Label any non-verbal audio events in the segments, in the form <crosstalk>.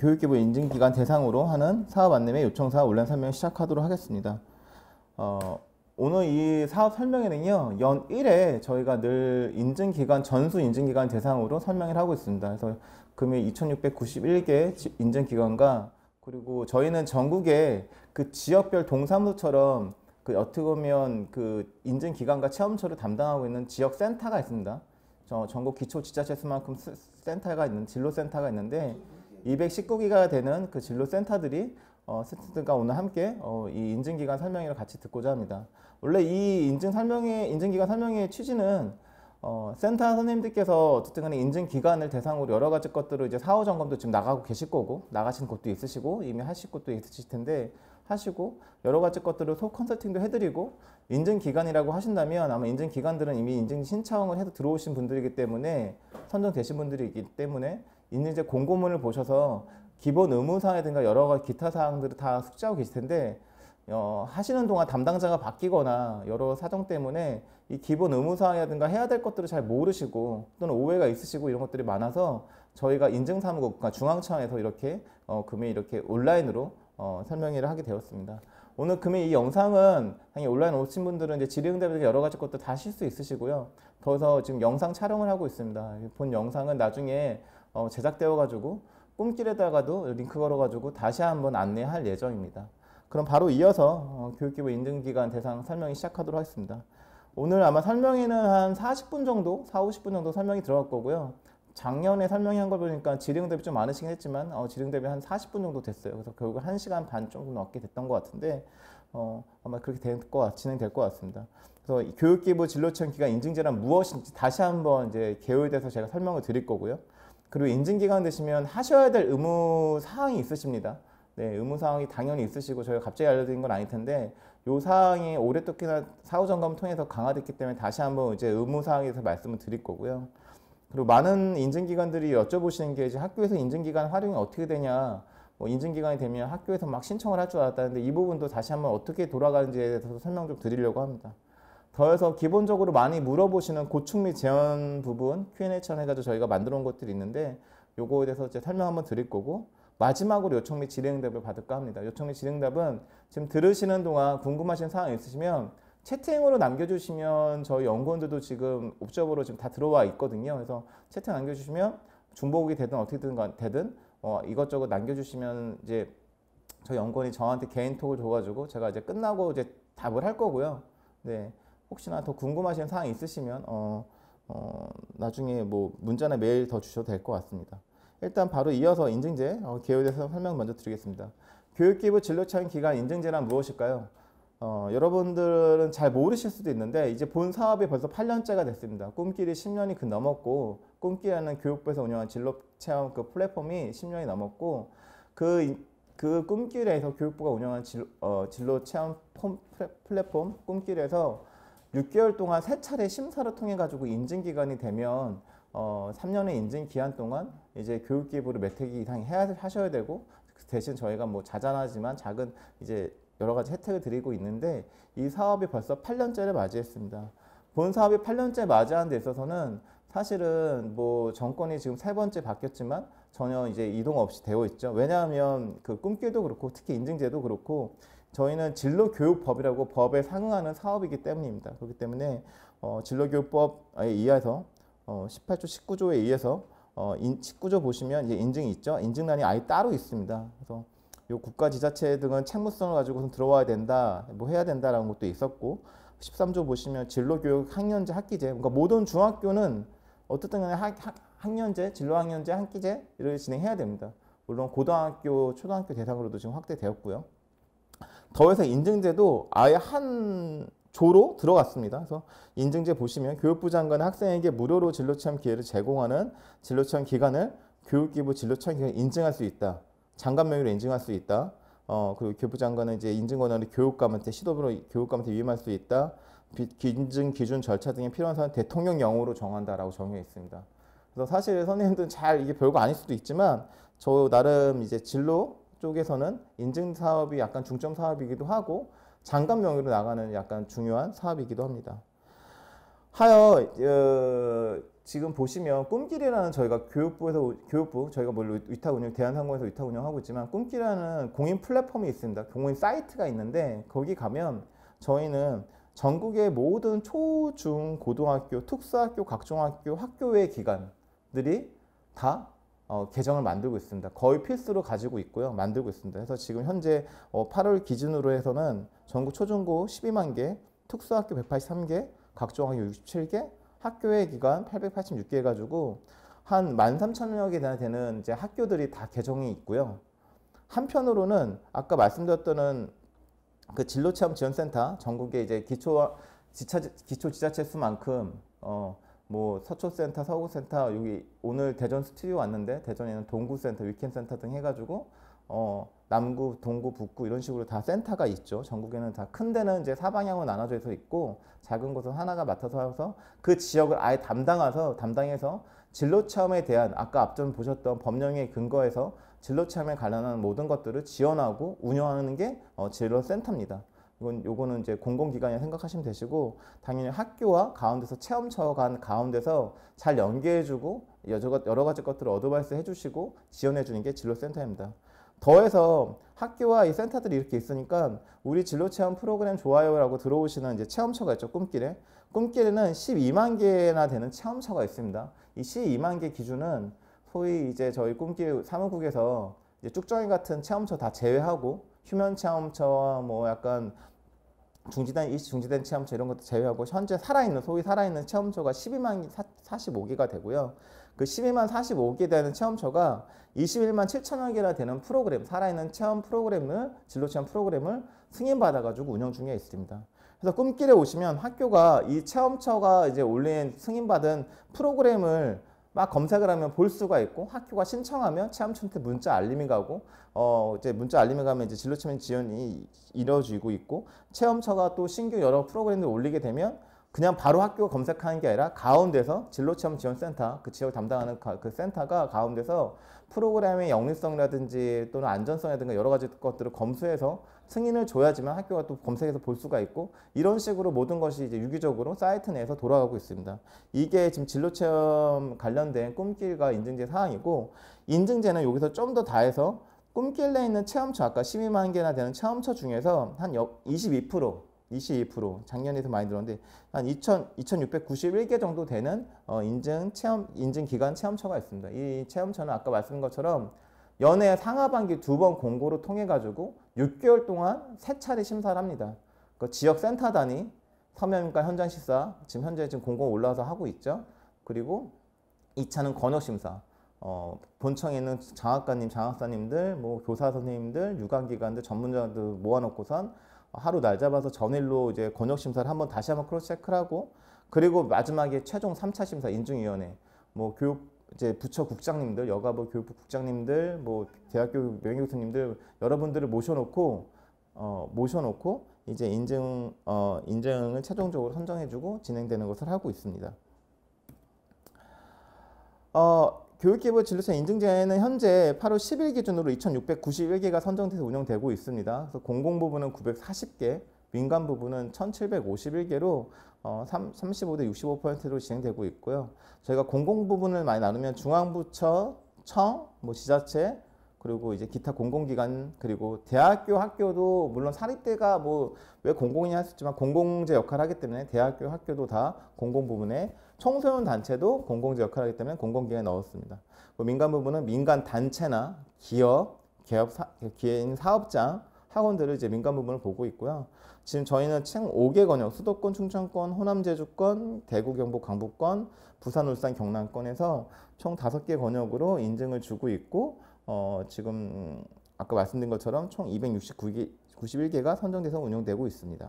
교육기부 인증기관 대상으로 하는 사업 안내의 요청사업 온라인 설명 시작하도록 하겠습니다. 어, 오늘 이 사업 설명회는요. 연 1회 저희가 늘 인증기관, 전수 인증기관 대상으로 설명을 하고 있습니다. 그래서 금일 2691개 인증기관과 그리고 저희는 전국에 그 지역별 동사무처럼 그 어떻게 보면 그 인증기관과 체험처를 담당하고 있는 지역센터가 있습니다. 저 전국 기초지자체수만큼 센터가 있는 진로센터가 있는데 219기가 되는 그 진로 센터들이 어, 스튜들과 오늘 함께 어, 이 인증기간 설명회를 같이 듣고자 합니다. 원래 이 인증 설명회, 인증기간 설명회의 취지는 어, 센터 선생님들께서 어쨌든 간에 인증 기간을 대상으로 여러 가지 것들을 이제 사후 점검도 지금 나가고 계실 거고 나가신 곳도 있으시고 이미 하실 곳도 있으실 텐데 하시고 여러 가지 것들을 소 컨설팅도 해드리고 인증 기간이라고 하신다면 아마 인증 기간들은 이미 인증 신청을 해서 들어오신 분들이기 때문에 선정되신 분들이기 때문에 있는 이제 공고문을 보셔서 기본 의무사항이든가 여러 가지 기타 사항들을 다 숙지하고 계실 텐데 어, 하시는 동안 담당자가 바뀌거나 여러 사정 때문에 이 기본 의무사항이라든가 해야 될 것들을 잘 모르시고 또는 오해가 있으시고 이런 것들이 많아서 저희가 인증사무국 그러니까 중앙청에서 이렇게 어, 금일 이렇게 온라인으로 어, 설명회를 하게 되었습니다. 오늘 금일 이 영상은 온라인 오신 분들은 이제 질의응답에 여러 가지 것도 다 하실 수 있으시고요. 더서 해 지금 영상 촬영을 하고 있습니다. 본 영상은 나중에 어, 제작되어 가지고 꿈길에다가도 링크 걸어 가지고 다시 한번 안내할 예정입니다. 그럼 바로 이어서 어, 교육기부 인증기관 대상 설명이 시작하도록 하겠습니다. 오늘 아마 설명에는 한 40분 정도, 4, 50분 정도 설명이 들어갈 거고요. 작년에 설명이 한 걸 보니까 지령 대비 좀 많으시긴 했지만 어, 지령 대비 한 40분 정도 됐어요. 그래서 결국 1시간 반 정도 넘게 됐던 것 같은데 어, 아마 그렇게 될 것, 진행될 것 같습니다. 그래서 교육기부 진로체험기관 인증제란 무엇인지 다시 한번 이제 개요돼서 제가 설명을 드릴 거고요. 그리고 인증기간 되시면 하셔야 될 의무 사항이 있으십니다. 네, 의무 사항이 당연히 있으시고 저희가 갑자기 알려드린 건 아닐 텐데 요 사항이 올해 특히나 사후 점검 통해서 강화됐기 때문에 다시 한번 이제 의무 사항에 대해서 말씀을 드릴 거고요. 그리고 많은 인증기관들이 여쭤보시는 게 이제 학교에서 인증기관 활용이 어떻게 되냐 뭐 인증기관이 되면 학교에서 막 신청을 할 줄 알았다는데 이 부분도 다시 한번 어떻게 돌아가는지에 대해서 설명 좀 드리려고 합니다. 더해서 기본적으로 많이 물어보시는 고충 및 제언 부분 Q&A 천 해가지고 저희가 만들어 온 것들이 있는데 요거에 대해서 이제 설명 한번 드릴 거고 마지막으로 요청 및진행답을 받을까 합니다. 요청 및진행답은 지금 들으시는 동안 궁금하신 사항 있으시면 채팅으로 남겨주시면 저희 연구원들도 지금 옵저버로 지금 다 들어와 있거든요. 그래서 채팅 남겨주시면 중복이 되든 어떻게든 되든 어, 이것저것 남겨주시면 이제 저희 연구원이 저한테 개인톡을 줘가지고 제가 이제 끝나고 이제 답을 할 거고요. 네. 혹시나 더 궁금하신 사항 있으시면 어, 어, 나중에 뭐 문자나 메일 더 주셔도 될 것 같습니다. 일단 바로 이어서 인증제 어, 기호에 대해서 설명 먼저 드리겠습니다. 교육기부 진로체험 기간 인증제란 무엇일까요? 어, 여러분들은 잘 모르실 수도 있는데 이제 본 사업이 벌써 8년째가 됐습니다. 꿈길이 10년이 그 넘었고 꿈길이라는 교육부에서 운영한 진로체험 그 플랫폼이 10년이 넘었고 그, 그 꿈길에서 교육부가 운영한 진, 어, 진로체험 플랫폼 꿈길에서 6개월 동안 세 차례 심사를 통해 가지고 인증 기간이 되면 어, 3년의 인증 기한 동안 이제 교육 기부를 매태기 이상 해야 하셔야 되고 그 대신 저희가 뭐 자잘하지만 작은 이제 여러 가지 혜택을 드리고 있는데 이 사업이 벌써 8년째를 맞이했습니다. 본 사업이 8년째 맞이하는 데 있어서는 사실은 뭐 정권이 지금 세 번째 바뀌었지만 전혀 이제 이동 없이 되어 있죠. 왜냐하면 그 꿈길도 그렇고 특히 인증제도 그렇고 저희는 진로교육법이라고 법에 상응하는 사업이기 때문입니다. 그렇기 때문에 어, 진로교육법에 의해서 어, 18조 19조에 의해서 어, 인, 19조 보시면 이제 인증이 있죠. 인증란이 아예 따로 있습니다. 그래서 요 국가 지자체 등은 책무성을 가지고선 들어와야 된다, 뭐 해야 된다라는 것도 있었고 13조 보시면 진로교육 학년제 학기제 그러니까 모든 중학교는 어쨌든 간에 학, 학, 학년제, 진로학년제, 학기제를 이 진행해야 됩니다. 물론 고등학교, 초등학교 대상으로도 지금 확대되었고요. 더 이상 인증제도 아예 한 조로 들어갔습니다. 그래서 인증제 보시면 교육부 장관은 학생에게 무료로 진로 체험 기회를 제공하는 진로 체험 기간을 교육기부 진로 체험 기간 인증할 수 있다. 장관명의로 인증할 수 있다. 어, 그리고 교육부 장관은 이제 인증 권한을 교육감한테 시도부로 교육감한테 위임할 수 있다. 인증 기준 절차 등에 필요한 사항은 대통령령으로 정한다라고 정해 있습니다. 그래서 사실 선생님들은 잘 이게 별거 아닐 수도 있지만 저 나름 이제 진로 쪽에서는 인증 사업이 약간 중점 사업이기도 하고 장관 명의로 나가는 약간 중요한 사업이기도 합니다. 하여 어, 지금 보시면 꿈길이라는 저희가 교육부에서 교육부 저희가 물론 뭐 위탁 운영 대한항공에서 위탁 운영하고 있지만 꿈길이라는 공인 플랫폼이 있습니다. 공인 사이트가 있는데 거기 가면 저희는 전국의 모든 초, 중, 고등학교, 특수학교, 각종학교, 학교외 기관들이 다 어, 계정을 만들고 있습니다. 거의 필수로 가지고 있고요. 만들고 있습니다. 그래서 지금 현재 어, 8월 기준으로 해서는 전국 초중고 12만 개, 특수학교 183개, 각종 학교 67개, 학교의 기관 886개 해가지고 한 13,000여 개나 되는 이제 학교들이 다 계정이 있고요. 한편으로는 아까 말씀드렸던 그 진로체험 지원센터 전국의 이제 기초 지차, 기초 지자체 수만큼 어, 뭐 서초센터, 서구센터 여기 오늘 대전 스튜디오 왔는데 대전에는 동구센터, 위켄센터 등 해가지고 어 남구, 동구, 북구 이런 식으로 다 센터가 있죠. 전국에는 다 큰 데는 이제 사방향으로 나눠져 서 있고 작은 곳은 하나가 맡아서 해서 그 지역을 아예 담당해서 담당해서 진로 체험에 대한 아까 앞전 보셨던 법령의 근거에서 진로 체험에 관련한 모든 것들을 지원하고 운영하는 게 어, 진로 센터입니다. 이건 요거는 이제 공공기관이 생각하시면 되시고 당연히 학교와 가운데서 체험처간 가운데서 잘 연계해주고 여러 가지 것들을 어드바이스 해주시고 지원해주는 게 진로센터입니다. 더해서 학교와 이 센터들이 이렇게 있으니까 우리 진로 체험 프로그램 좋아요라고 들어오시는 이제 체험처가 있죠 꿈길에 꿈길에는 12만 개나 되는 체험처가 있습니다. 이 12만 개 기준은 소위 이제 저희 꿈길 사무국에서 이제 쭉정이 같은 체험처 다 제외하고 휴면 체험처 뭐 약간 중지된 일시 중지된 체험소 이런 것도 제외하고 현재 살아있는 소위 살아있는 체험처가 12만 45개가 되고요. 그 12만 45개 되는 체험소가 21만 7천여 개나 되는 프로그램 살아있는 체험 프로그램을 진로 체험 프로그램을 승인받아가지고 운영 중에 있습니다. 그래서 꿈길에 오시면 학교가 이 체험처가 이제 올린 승인받은 프로그램을 막 검색을 하면 볼 수가 있고 학교가 신청하면 체험센터 문자 알림이 가고 어 이제 문자 알림이 가면 이제 진로 체험 지원이 이루어지고 있고 체험처가 또 신규 여러 프로그램을 올리게 되면 그냥 바로 학교 검색하는 게 아니라 가운데서 진로체험 지원센터 그 지역 을 담당하는 그 센터가 가운데서 프로그램의 영리성이라든지 또는 안전성이라든가 여러 가지 것들을 검수해서 승인을 줘야지만 학교가 또 검색해서 볼 수가 있고 이런 식으로 모든 것이 이제 유기적으로 사이트 내에서 돌아가고 있습니다. 이게 지금 진로 체험 관련된 꿈길과 인증제 사항이고 인증제는 여기서 좀 더 다해서 꿈길에 있는 체험처 아까 12만 개나 되는 체험처 중에서 한 22% 22% 작년에도 많이 늘었는데 한 2천, 2,691개 정도 되는 어, 인증 체험 인증 기관 체험처가 있습니다. 이 체험처는 아까 말씀드린 것처럼 연애 상하반기 두 번공고를 통해 가지고 6개월 동안 세 차례 심사를 합니다. 그 지역 센터 단위 서면과 현장 심사 지금 현재 지금 공고 올라와서 하고 있죠. 그리고 2차는 권역 심사. 어, 본청에 있는 장학관님, 장학사님들, 뭐 교사 선생님들, 유관기관들, 전문자들 모아놓고선 하루 날 잡아서 전일로 이제 권역 심사를 한번 다시 한번 크로스 체크하고 그리고 마지막에 최종 3차 심사 인증위원회 뭐 교육 이제 부처 국장님들, 여가부 교육부 국장님들, 뭐 대학교 명예교수님들 여러분들을 모셔놓고 어, 모셔놓고 이제 인증 어, 인증을 최종적으로 선정해주고 진행되는 것을 하고 있습니다. 어, 교육기부 진료사 인증제는 현재 8월 10일 기준으로 2,691개가 선정돼서 운영되고 있습니다. 그래서 공공 부분은 940개, 민간 부분은 1,751개로 어, 3, 35대 65%로 진행되고 있고요. 저희가 공공 부분을 많이 나누면 중앙부처, 청, 뭐 지자체, 그리고 이제 기타 공공기관 그리고 대학교 학교도 물론 사립대가 뭐 왜 공공이냐 할수 있지만 공공재 역할을 하기 때문에 대학교 학교도 다 공공 부분에 청소년 단체도 공공재 역할을 하기 때문에 공공기관에 넣었습니다. 뭐 민간 부분은 민간 단체나 기업, 기업 사, 개인 사업장 학원들을 이제 민간 부분을 보고 있고요. 지금 저희는 총 5개 권역, 수도권, 충청권, 호남, 제주권, 대구, 경북, 강북권, 부산, 울산, 경남권에서 총 5개 권역으로 인증을 주고 있고 어, 지금 아까 말씀드린 것처럼 총 269개, 91개가 선정돼서 운영되고 있습니다.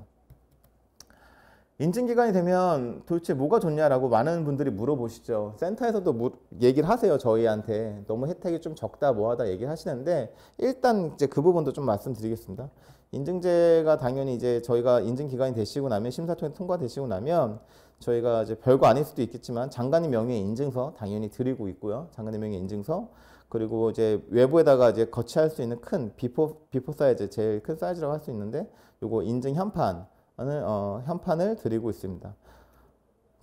인증기간이 되면 도대체 뭐가 좋냐라고 많은 분들이 물어보시죠. 센터에서도 무, 뭐 얘기를 하세요. 저희한테. 너무 혜택이 좀 적다, 뭐하다 얘기를 하시는데, 일단 이제 그 부분도 좀 말씀드리겠습니다. 인증제가 당연히 이제 저희가 인증기간이 되시고 나면, 심사통에 통과되시고 나면, 저희가 이제 별거 아닐 수도 있겠지만, 장관님 명의 인증서 당연히 드리고 있고요. 장관님 명의 인증서. 그리고 이제 외부에다가 이제 거치할 수 있는 큰 비포, 비포 사이즈, 제일 큰 사이즈라고 할 수 있는데, 요거 인증 현판. 어, 현판을 드리고 있습니다.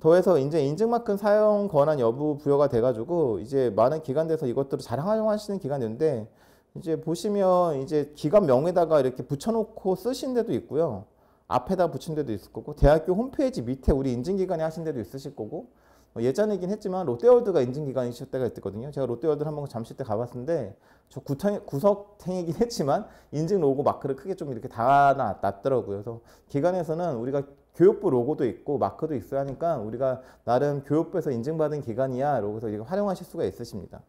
더해서 이제 인증마크 사용 권한 여부 부여가 돼가지고 이제 많은 기관들에서 이것들을 잘 활용하시는 기관인데 이제 보시면 이제 기관명에다가 이렇게 붙여놓고 쓰신 데도 있고요. 앞에다 붙인 데도 있을 거고 대학교 홈페이지 밑에 우리 인증기관에 하신 데도 있으실 거고 뭐 예전이긴 했지만 롯데월드가 인증기관이실 때가 있거든요. 제가 롯데월드 한번 잠시 때 가봤는데 저 구탱, 구석탱이긴 했지만 인증 로고 마크를 크게 좀 이렇게 달아놨더라고요. 그래서 기관에서는 우리가 교육부 로고도 있고 마크도 있어야 하니까 우리가 나름 교육부에서 인증받은 기관이야 로고 해서 이거 활용하실 수가 있으십니다.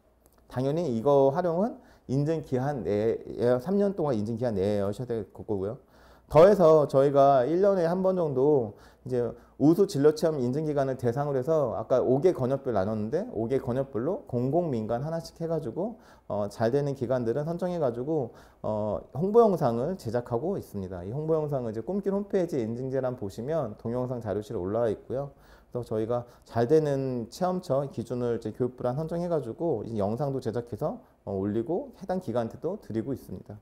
당연히 이거 활용은 인증 기한 내에 3년 동안 인증 기한 내에 하셔야 될 거고요. 더해서 저희가 1년에 한 번 정도 이제 우수 진로체험 인증기관을 대상으로 해서 아까 5개 건역별 나눴는데 5개 건역별로 공공 민간 하나씩 해가지고 어, 잘 되는 기관들은 선정해가지고 어, 홍보 영상을 제작하고 있습니다. 이 홍보 영상은 이제 꿈길 홈페이지 인증제란 보시면 동영상 자료실에 올라와 있고요. 그래서 저희가 잘 되는 체험처 기준을 이제 교육부랑 선정해가지고 이제 영상도 제작해서 어, 올리고 해당 기관한테도 드리고 있습니다.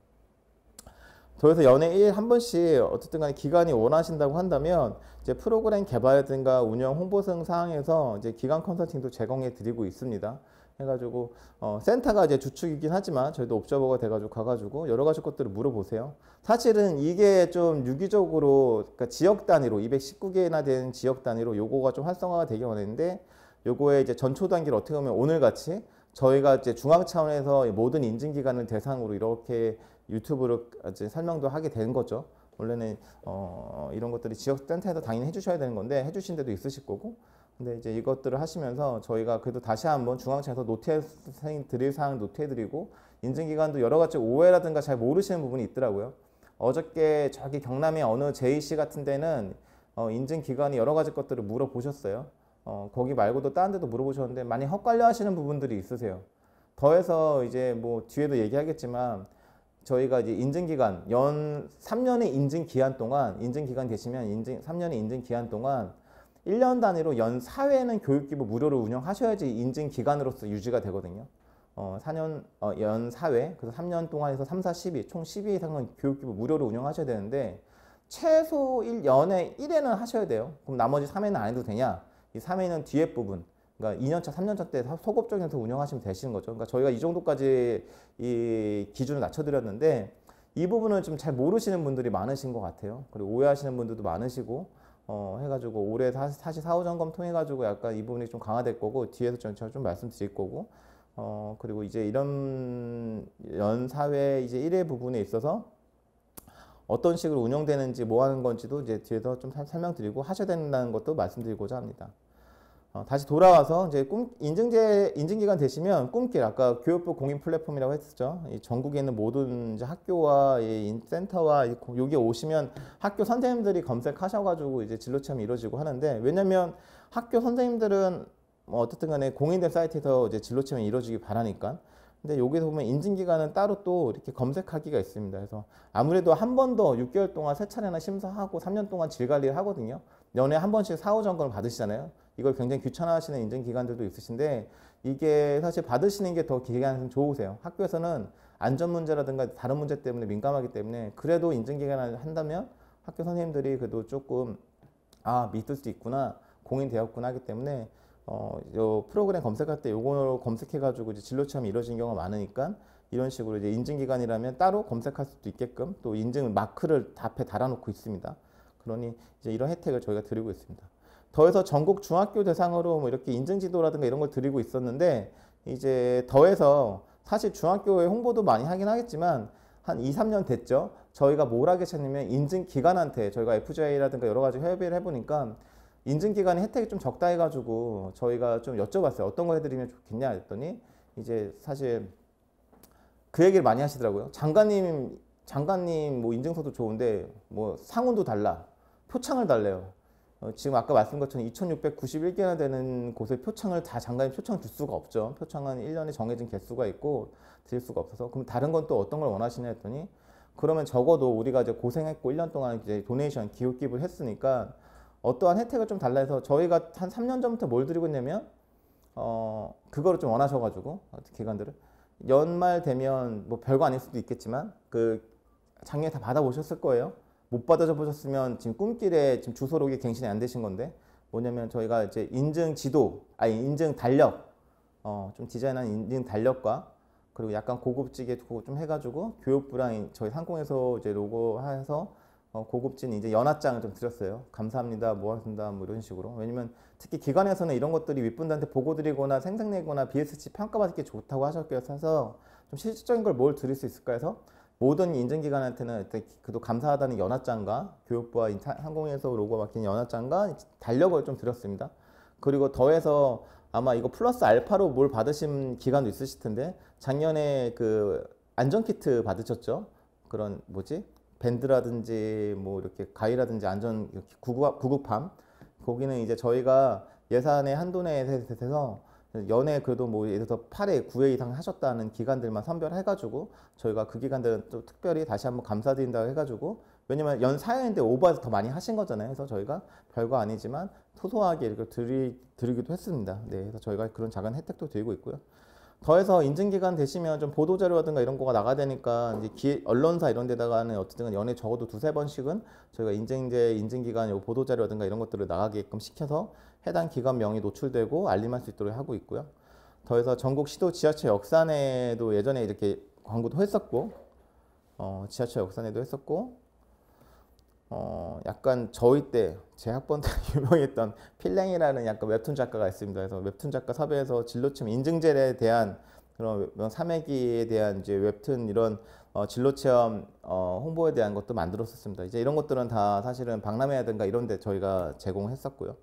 더해서 연애 일한 번씩 어쨌든 간에 기간이 원하신다고 한다면 이제 프로그램 개발이든가 운영 홍보 성 사항에서 이제 기간 컨설팅도 제공해 드리고 있습니다. 해가지고 어, 센터가 이제 주축이긴 하지만 저희도 옵저버가 돼가지고 가가지고 여러 가지 것들을 물어보세요. 사실은 이게 좀 유기적으로 그러니까 지역 단위로 219개나 되는 지역 단위로 요거가 좀 활성화가 되기 원했는데 요거에 이제 전초 단계를 어떻게 보면 오늘 같이 저희가 이제 중앙 차원에서 모든 인증 기관을 대상으로 이렇게 유튜브로 이제 설명도 하게 된 거죠. 원래는 어, 이런 것들이 지역 센터에서 당연히 해주셔야 되는 건데 해주신 데도 있으실 거고 근데 이제 이것들을 하시면서 저희가 그래도 다시 한번 중앙청에서 노트해 드릴 사항 노트해드리고 인증기관도 여러 가지 오해라든가 잘 모르시는 부분이 있더라고요. 어저께 저기 경남의 어느 JC 같은 데는 어, 인증기관이 여러 가지 것들을 물어보셨어요. 어, 거기 말고도 다른 데도 물어보셨는데 많이 헛갈려 하시는 부분들이 있으세요. 더해서 이제 뭐 뒤에도 얘기하겠지만 저희가 이제 인증기간 연 3년의 인증기간 동안 인증기간 되시면 인증 3년의 인증기간 동안 1년 단위로 연 4회는 교육기부 무료로 운영하셔야지 인증기간으로서 유지가 되거든요. 어, 4년, 어, 연 4회, 그래서 3년 동안에서 3, 4, 12, 총 12회 이상은 교육기부 무료로 운영하셔야 되는데 최소 1년에 1회는 하셔야 돼요. 그럼 나머지 3회는 안 해도 되냐? 이 3회는 뒤에 부분, 그러니까 2년차, 3년차 때 소급적인 형태로 운영하시면 되시는 거죠. 그러니까 저희가 이 정도까지 이 기준을 낮춰드렸는데 이 부분은 좀 잘 모르시는 분들이 많으신 것 같아요. 그리고 오해하시는 분들도 많으시고 어, 해가지고 올해 사실 사후 점검 통해 가지고 약간 이 부분이 좀 강화될 거고 뒤에서 전체가 좀 말씀드릴 거고 어, 그리고 이제 이런 연 사회 이제 일회 부분에 있어서 어떤 식으로 운영되는지 뭐 하는 건지도 이제 뒤에서 좀 설명드리고 하셔야 된다는 것도 말씀드리고자 합니다. 어, 다시 돌아와서 이제 꿈 인증제 인증기간 되시면 꿈길 아까 교육부 공인 플랫폼이라고 했었죠. 이 전국에 있는 모든 이제 학교와 이 센터와 이, 여기 오시면 학교 선생님들이 검색하셔가지고 이제 진로 체험이 이루어지고 하는데 왜냐면 학교 선생님들은 뭐 어쨌든 간에 공인된 사이트에서 이제 진로 체험이 이루어지기 바라니까. 근데 여기서 보면 인증기간은 따로 또 이렇게 검색하기가 있습니다. 그래서 아무래도 한 번 더 6개월 동안 세 차례나 심사하고 3년 동안 질 관리를 하거든요. 연에 한 번씩 사후 점검을 받으시잖아요. 이걸 굉장히 귀찮아하시는 인증 기관들도 있으신데 이게 사실 받으시는 게 더기간은 좋으세요. 학교에서는 안전 문제라든가 다른 문제 때문에 민감하기 때문에 그래도 인증 기관을 한다면 학교 선생님들이 그래도 조금 아 믿을 수 있구나 공인되었구나 하기 때문에 어, 요 프로그램 검색할 때 요거로 검색해가지고 이제 진로 체험이 이루어진 경우가 많으니까 이런 식으로 이제 인증기관이라면 따로 검색할 수도 있게끔 또 인증 마크를 앞에 달아놓고 있습니다. 그러니 이제 이런 혜택을 저희가 드리고 있습니다. 더해서 전국 중학교 대상으로 뭐 이렇게 인증지도라든가 이런 걸 드리고 있었는데 이제 더해서 사실 중학교에 홍보도 많이 하긴 하겠지만 한 2, 3년 됐죠. 저희가 뭘 하겠냐면 인증기관한테 저희가 FJ라든가 여러 가지 협의를 해보니까 인증기관의 혜택이 좀 적다 해가지고 저희가 좀 여쭤봤어요. 어떤 거 해드리면 좋겠냐 했더니 이제 사실 그 얘기를 많이 하시더라고요. 장관님, 장관님 뭐 인증서도 좋은데 뭐 상훈도 달라. 표창을 달래요. 어, 지금 아까 말씀 것처럼 2,691개나 되는 곳에 표창을 다 장관이 표창 줄 수가 없죠. 표창은 1년에 정해진 개수가 있고 드릴 수가 없어서 그럼 다른 건 또 어떤 걸 원하시냐 했더니 그러면 적어도 우리가 이제 고생했고 1년 동안 이제 도네이션 기후 기부를 했으니까 어떠한 혜택을 좀 달라 해서 저희가 한 3년 전부터 뭘 드리고 있냐면 어 그거를 좀 원하셔 가지고 기관들을 연말 되면 뭐 별거 아닐 수도 있겠지만 그 작년에 다 받아 보셨을 거예요. 못 받아져 보셨으면 지금 꿈길에 지금 주소록이 갱신이 안 되신 건데 뭐냐면 저희가 이제 인증 지도 아니 인증 달력 어, 좀 디자인한 인증 달력과 그리고 약간 고급지게 좀 해가지고 교육부랑 저희 상공에서 이제 로고 해서 어, 고급진 이제 연합장을 좀 드렸어요. 감사합니다, 모았습다뭐 뭐 이런 식으로. 왜냐면 특히 기관에서는 이런 것들이 윗분들한테 보고 드리거나 생색내거나 BSC 평가받을게 좋다고 하셨기서 좀 실질적인 걸 뭘 드릴 수 있을까 해서 모든 인증기관한테는 그도 감사하다는 연합장과 교육부와 항공에서 로고 가바힌 연합장과 달력을 좀 드렸습니다. 그리고 더해서 아마 이거 플러스 알파로 뭘 받으신 기간도 있으실 텐데 작년에 그 안전키트 받으셨죠? 그런 뭐지 밴드라든지 뭐 이렇게 가위라든지 안전 구급 구급함 거기는 이제 저희가 예산의 한도 내에 대해서 연애 그래도 뭐 예를 들어서 8회, 9회 이상 하셨다는 기간들만 선별해가지고 저희가 그 기간들은 또 특별히 다시 한번 감사드린다고 해가지고 왜냐면 연 4회인데 오버해서 더 많이 하신 거잖아요. 그래서 저희가 별거 아니지만 소소하게 이렇게 드리, 드리기도 했습니다. 네, 그래서 저희가 그런 작은 혜택도 드리고 있고요. 더해서 인증기간 되시면 좀 보도자료라든가 이런 거가 나가야 되니까 이제 기, 언론사 이런 데다가는 어쨌든 연애 적어도 두세 번씩은 저희가 인증제, 인증기간, 요 보도자료라든가 이런 것들을 나가게끔 시켜서 해당 기관 명이 노출되고 알림할 수 있도록 하고 있고요. 더해서 전국 시도 지하철 역산에도 예전에 이렇게 광고도 했었고 어, 지하철 역산에도 했었고 어, 약간 저희 때, 제 학번 때 <laughs> 유명했던 필랭이라는 약간 웹툰 작가가 있습니다. 그래서 웹툰 작가 섭외에서 진로체험 인증제에 대한 그런 삼회기에 대한 이제 웹툰 이런 어, 진로체험 어, 홍보에 대한 것도 만들었었습니다. 이제 이런 것들은 다 사실은 박람회라든가 이런 데 저희가 제공했었고요.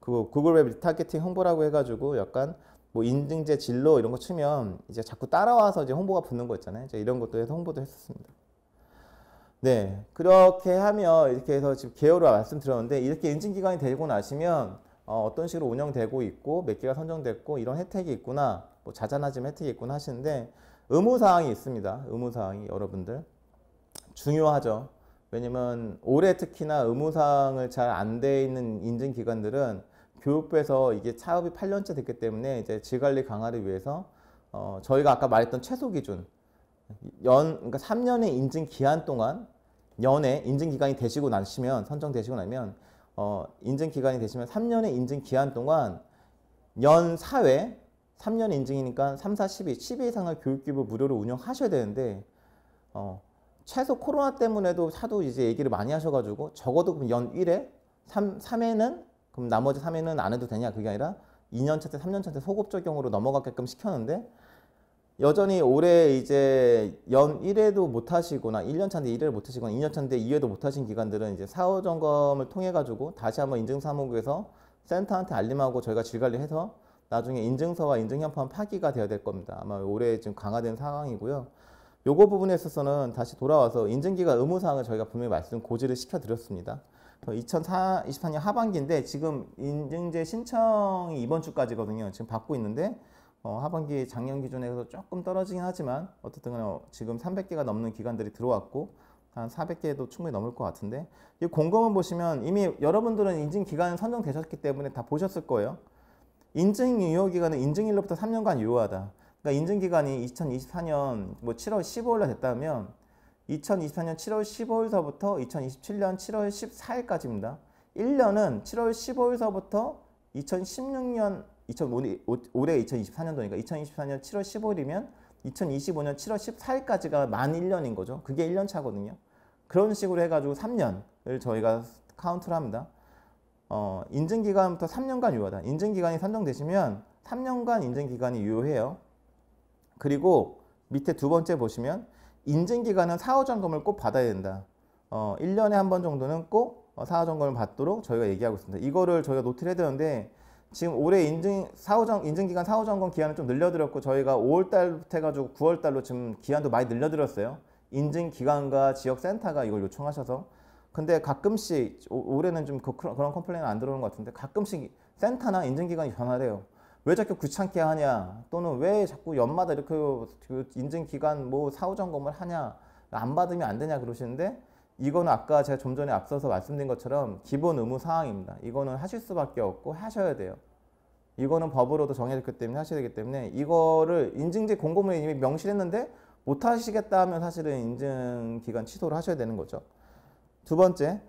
그 구글 웹 리타겟팅 홍보라고 해가지고 약간 뭐 인증제 진로 이런 거 치면 이제 자꾸 따라와서 이제 홍보가 붙는 거 있잖아요. 이제 이런 것도 해서 홍보도 했었습니다. 네, 그렇게 하면 이렇게 해서 지금 개요로 말씀드렸는데 이렇게 인증 기간이 되고 나시면 어, 떤 식으로 운영되고 있고 몇 개가 선정됐고 이런 혜택이 있구나 뭐 자자나짐 혜택이 있구나 하시는데 의무 사항이 있습니다. 의무 사항이 여러분들 중요하죠. 왜냐면 올해 특히나 의무 사항을 잘 안 돼 있는 인증 기관들은 교육부에서 이게 사업이 8년째 됐기 때문에 이제 질관리 강화를 위해서 어, 저희가 아까 말했던 최소 기준 연 그러니까 3년의 인증 기한 동안 연에 인증 기간이 되시고 나시면 선정되시고 나면 어, 인증 기간이 되시면 3년의 인증 기한 동안 연 4회 3년 인증이니까 3, 4, 12, 12 이상을 교육기부 무료로 운영하셔야 되는데 어, 최소 코로나 때문에도 하도 이제 얘기를 많이 하셔가지고 적어도 그럼 연 1회 3, 3회는 그럼 나머지 3회는 안 해도 되냐 그게 아니라 2년차 때 3년차 때 소급 적용으로 넘어가게끔 시켰는데 여전히 올해 이제 연 1회도 못 하시거나 1년 차인데 1회를 못 하시거나 2년 차인데 2회도 못 하신 기관들은 이제 사후 점검을 통해 가지고 다시 한번 인증 사무국에서 센터한테 알림하고 저희가 질관리해서 나중에 인증서와 인증 현판 파기가 되어야 될 겁니다. 아마 올해 지금 강화된 상황이고요. 요거 부분에 있어서는 다시 돌아와서 인증기가 의무사항을 저희가 분명히 말씀 고지를 시켜드렸습니다. 2024년 하반기인데 지금 인증제 신청이 이번 주까지거든요. 지금 받고 있는데 어, 하반기 작년 기준에서 조금 떨어지긴 하지만 어쨌든 간에 어, 지금 300개가 넘는 기관들이 들어왔고 한 400개도 충분히 넘을 것 같은데 이 공고문 보시면 이미 여러분들은 인증 기간 선정되셨기 때문에 다 보셨을 거예요. 인증 유효 기간은 인증일로부터 3년간 유효하다. 그러니까 인증 기간이 2024년 뭐 7월 1 5일날 됐다면 2024년 7월 15일서부터 2027년 7월 14일까지입니다. 1년은 7월 15일서부터 2016년 올해 2024년도니까 2024년 7월 15일이면 2025년 7월 14일까지가 만 1년인 거죠. 그게 1년 차거든요. 그런 식으로 해가지고 3년을 저희가 카운트를 합니다. 어, 인증기간부터 3년간 유효하다. 인증기간이 산정되시면 3년간 인증기간이 유효해요. 그리고 밑에 두 번째 보시면 인증기간은 사후점검을 꼭 받아야 된다. 어, 1년에 한 번 정도는 꼭 사후점검을 받도록 저희가 얘기하고 있습니다. 이거를 저희가 노트를 해드렸는데 지금 올해 인증 사후정 인증 기간 사후점검 기한을 좀 늘려드렸고 저희가 5월 달부터 해가지고 9월 달로 지금 기한도 많이 늘려드렸어요. 인증 기관과 지역 센터가 이걸 요청하셔서 근데 가끔씩 올해는 좀 그, 런컴플레인안 들어오는 것 같은데 가끔씩 센터나 인증 기관이 변화돼요. 왜 자꾸 귀찮게 하냐 또는 왜 자꾸 연마다 이렇게 그 인증 기간 뭐 사후점검을 하냐 안 받으면 안 되냐 그러시는데 이거는 아까 제가 좀 전에 앞서서 말씀드린 것처럼 기본 의무 사항입니다. 이거는 하실 수밖에 없고 하셔야 돼요. 이거는 법으로도 정해졌기 때문에 하셔야 되기 때문에 이거를 인증제 공고문에 이미 명시했는데 못 하시겠다 하면 사실은 인증 기간 취소를 하셔야 되는 거죠. 두 번째,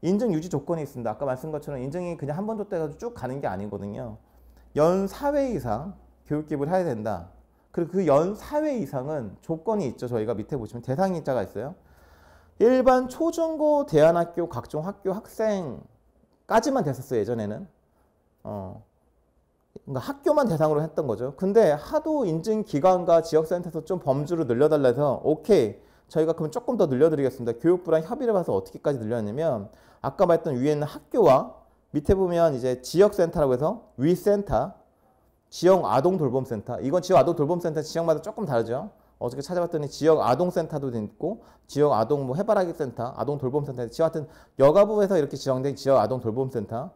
인증 유지 조건이 있습니다. 아까 말씀 것처럼 인증이 그냥 한 번 줬다가 쭉 가는 게 아니거든요. 연 4회 이상 교육기부를 해야 된다. 그리고 그 연 4회 이상은 조건이 있죠. 저희가 밑에 보시면 대상 이자가 있어요. 일반 초중고 대안학교 각종 학교 학생까지만 됐었어요 예전에는 어 그러니까 학교만 대상으로 했던 거죠 근데 하도 인증 기관과 지역센터에서 좀 범주를 늘려달라 해서 오케이 저희가 그럼 조금 더 늘려드리겠습니다 교육부랑 협의를 봐서 어떻게까지 늘렸냐면 아까 말했던 위에 있는 학교와 밑에 보면 이제 지역센터라고 해서 위센터 지역 아동 돌봄센터 이건 지역 아동 돌봄센터 지역마다 조금 다르죠 어떻게 찾아봤더니 지역 아동센터도 있고 지역 아동 뭐 해바라기 센터, 아동 돌봄센터, 지와 같은 여가부에서 이렇게 지정된 지역 아동 돌봄센터,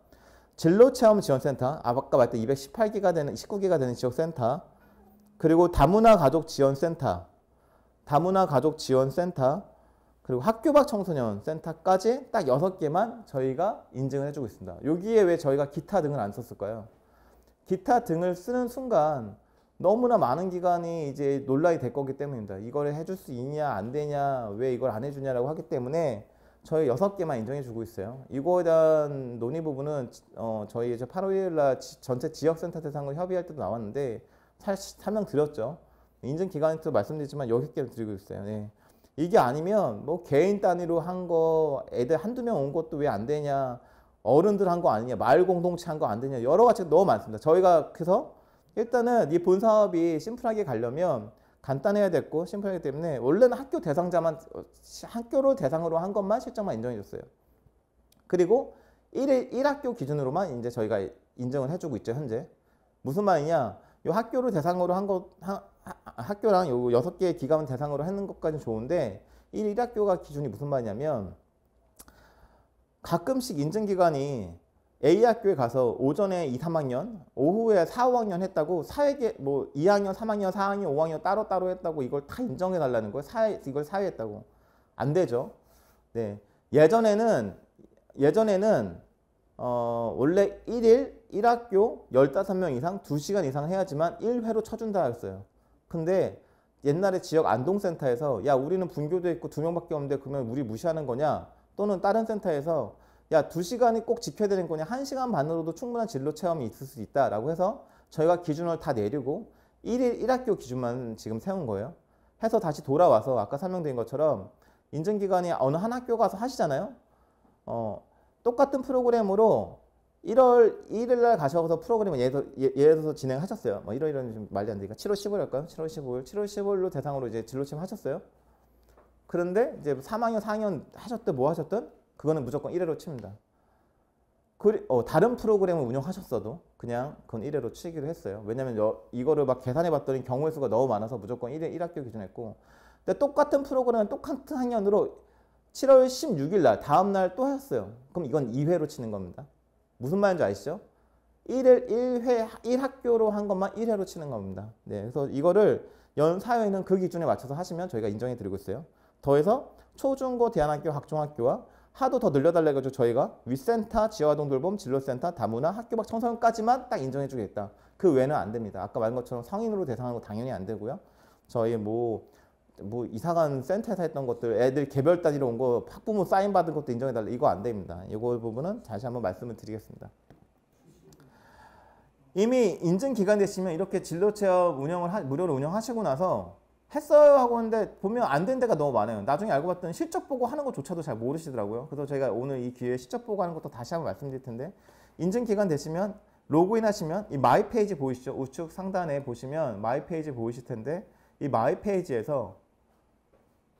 진로 체험 지원센터, 아까 말했던 218개가 되는 19개가 되는 지역 센터, 그리고 다문화 가족 지원센터, 다문화 가족 지원센터, 그리고 학교 밖 청소년 센터까지 딱 6개만 저희가 인증을 해주고 있습니다. 여기에 왜 저희가 기타 등을 안 썼을까요? 기타 등을 쓰는 순간 너무나 많은 기관이 이제 논란이 될 거기 때문입니다. 이걸 해줄 수 있냐 안 되냐 왜 이걸 안 해주냐라고 하기 때문에 저희 여섯 개만 인정해주고 있어요. 이거에 대한 논의 부분은 어, 저희 이제 8월 1일 날 전체 지역센터 대상으로 협의할 때도 나왔는데 설명 드렸죠. 인증 기간도 관 말씀드리지만 여섯 개를 드리고 있어요. 네. 이게 아니면 뭐 개인 단위로 한 거 애들 한두 명 온 것도 왜 안 되냐 어른들 한 거 아니냐 마을 공동체 한 거 안 되냐 여러 가지 가 너무 많습니다. 저희가 그래서 일단은 이본 사업이 심플하게 가려면 간단해야 됐고 심플하기 때문에 원래는 학교 대상자만 어, 학교를 대상으로 한 것만 실적만 인정해 줬어요. 그리고 1일 1학교 기준으로만 이제 저희가 인정을 해주고 있죠 현재. 무슨 말이냐? 요 학교를 대상으로 한것 학교랑 요 여섯 개의 기관 대상으로 하는 것까지 좋은데 1, 1학교가 기준이 무슨 말이냐면 가끔씩 인증기관이 A 학교에 가서 오전에 2, 3학년, 오후에 4, 5학년 했다고 사회계 뭐 2학년, 3학년, 4학년, 5학년 따로 따로 했다고 이걸 다 인정해 달라는 거예요. 사회 이걸 사회했다고 안 되죠. 네 예전에는 예전에는 어 원래 1일 1학교 15명 이상 2시간 이상 해야지만 1회로 쳐준다 했어요. 근데 옛날에 지역 안동센터에서 야 우리는 분교도 있고 두 명밖에 없는데 그러면 우리 무시하는 거냐 또는 다른 센터에서 야, 두시간이꼭 지켜야 되는 거냐? 한시간 반으로도 충분한 진로 체험이 있을 수 있다라고 해서 저희가 기준을 다 내리고 1일 1학교 기준만 지금 세운 거예요. 해서 다시 돌아와서 아까 설명드린 것처럼 인증기관이 어느 한 학교 가서 하시잖아요. 어, 똑같은 프로그램으로 1월 1일 날 가셔서 프로그램을 예를, 예를 들서 진행하셨어요. 뭐 1월 이런 말이 안 되니까 7월 15일 할까요? 7월 15일, 7월 15일로 대상으로 이제 진로 체험 하셨어요. 그런데 이제 3학년, 4학년 하셨든 뭐 하셨든 그거는 무조건 1회로 칩니다. 그, 어, 다른 프로그램을 운영하셨어도 그냥 그건 1회로 치기로 했어요. 왜냐면 하 이거를 막 계산해 봤더니 경우의 수가 너무 많아서 무조건 1회 1학교 기준했고 근데 똑같은 프로그램은 똑같은 학년으로 7월 16일 날 다음 날또 했어요. 그럼 이건 2회로 치는 겁니다. 무슨 말인지 아시죠? 1회 1회 1학교로 한 것만 1회로 치는 겁니다. 네. 그래서 이거를 연 4회는 그 기준에 맞춰서 하시면 저희가 인정해 드리고 있어요. 더해서 초중고 대안학교 각종학교와 하도 더 늘려달라 해가지고 저희가 위센터, 지하동 돌봄, 진로센터, 다문화, 학교 밖 청소년까지만 딱 인정해주겠다. 그 외에는 안 됩니다. 아까 말한 것처럼 성인으로 대상하는 거 당연히 안 되고요. 저희 뭐, 뭐 이사간 센터에서 했던 것들, 애들 개별 단위로 온 거, 학부모 사인 받은 것도 인정해달라. 이거 안 됩니다. 이거 부분은 다시 한번 말씀을 드리겠습니다. 이미 인증 기간 되시면 이렇게 진로 체험 운영을 하, 무료로 운영하시고 나서 했어요 하고 하는데 보면 안 된 데가 너무 많아요. 나중에 알고 봤더니 실적 보고 하는 것조차도 잘 모르시더라고요. 그래서 제가 오늘 이 기회에 실적 보고 하는 것도 다시 한번 말씀드릴 텐데 인증 기간 되시면 로그인 하시면 이 마이 페이지 보이시죠? 우측 상단에 보시면 마이 페이지 보이실 텐데 이 마이 페이지에서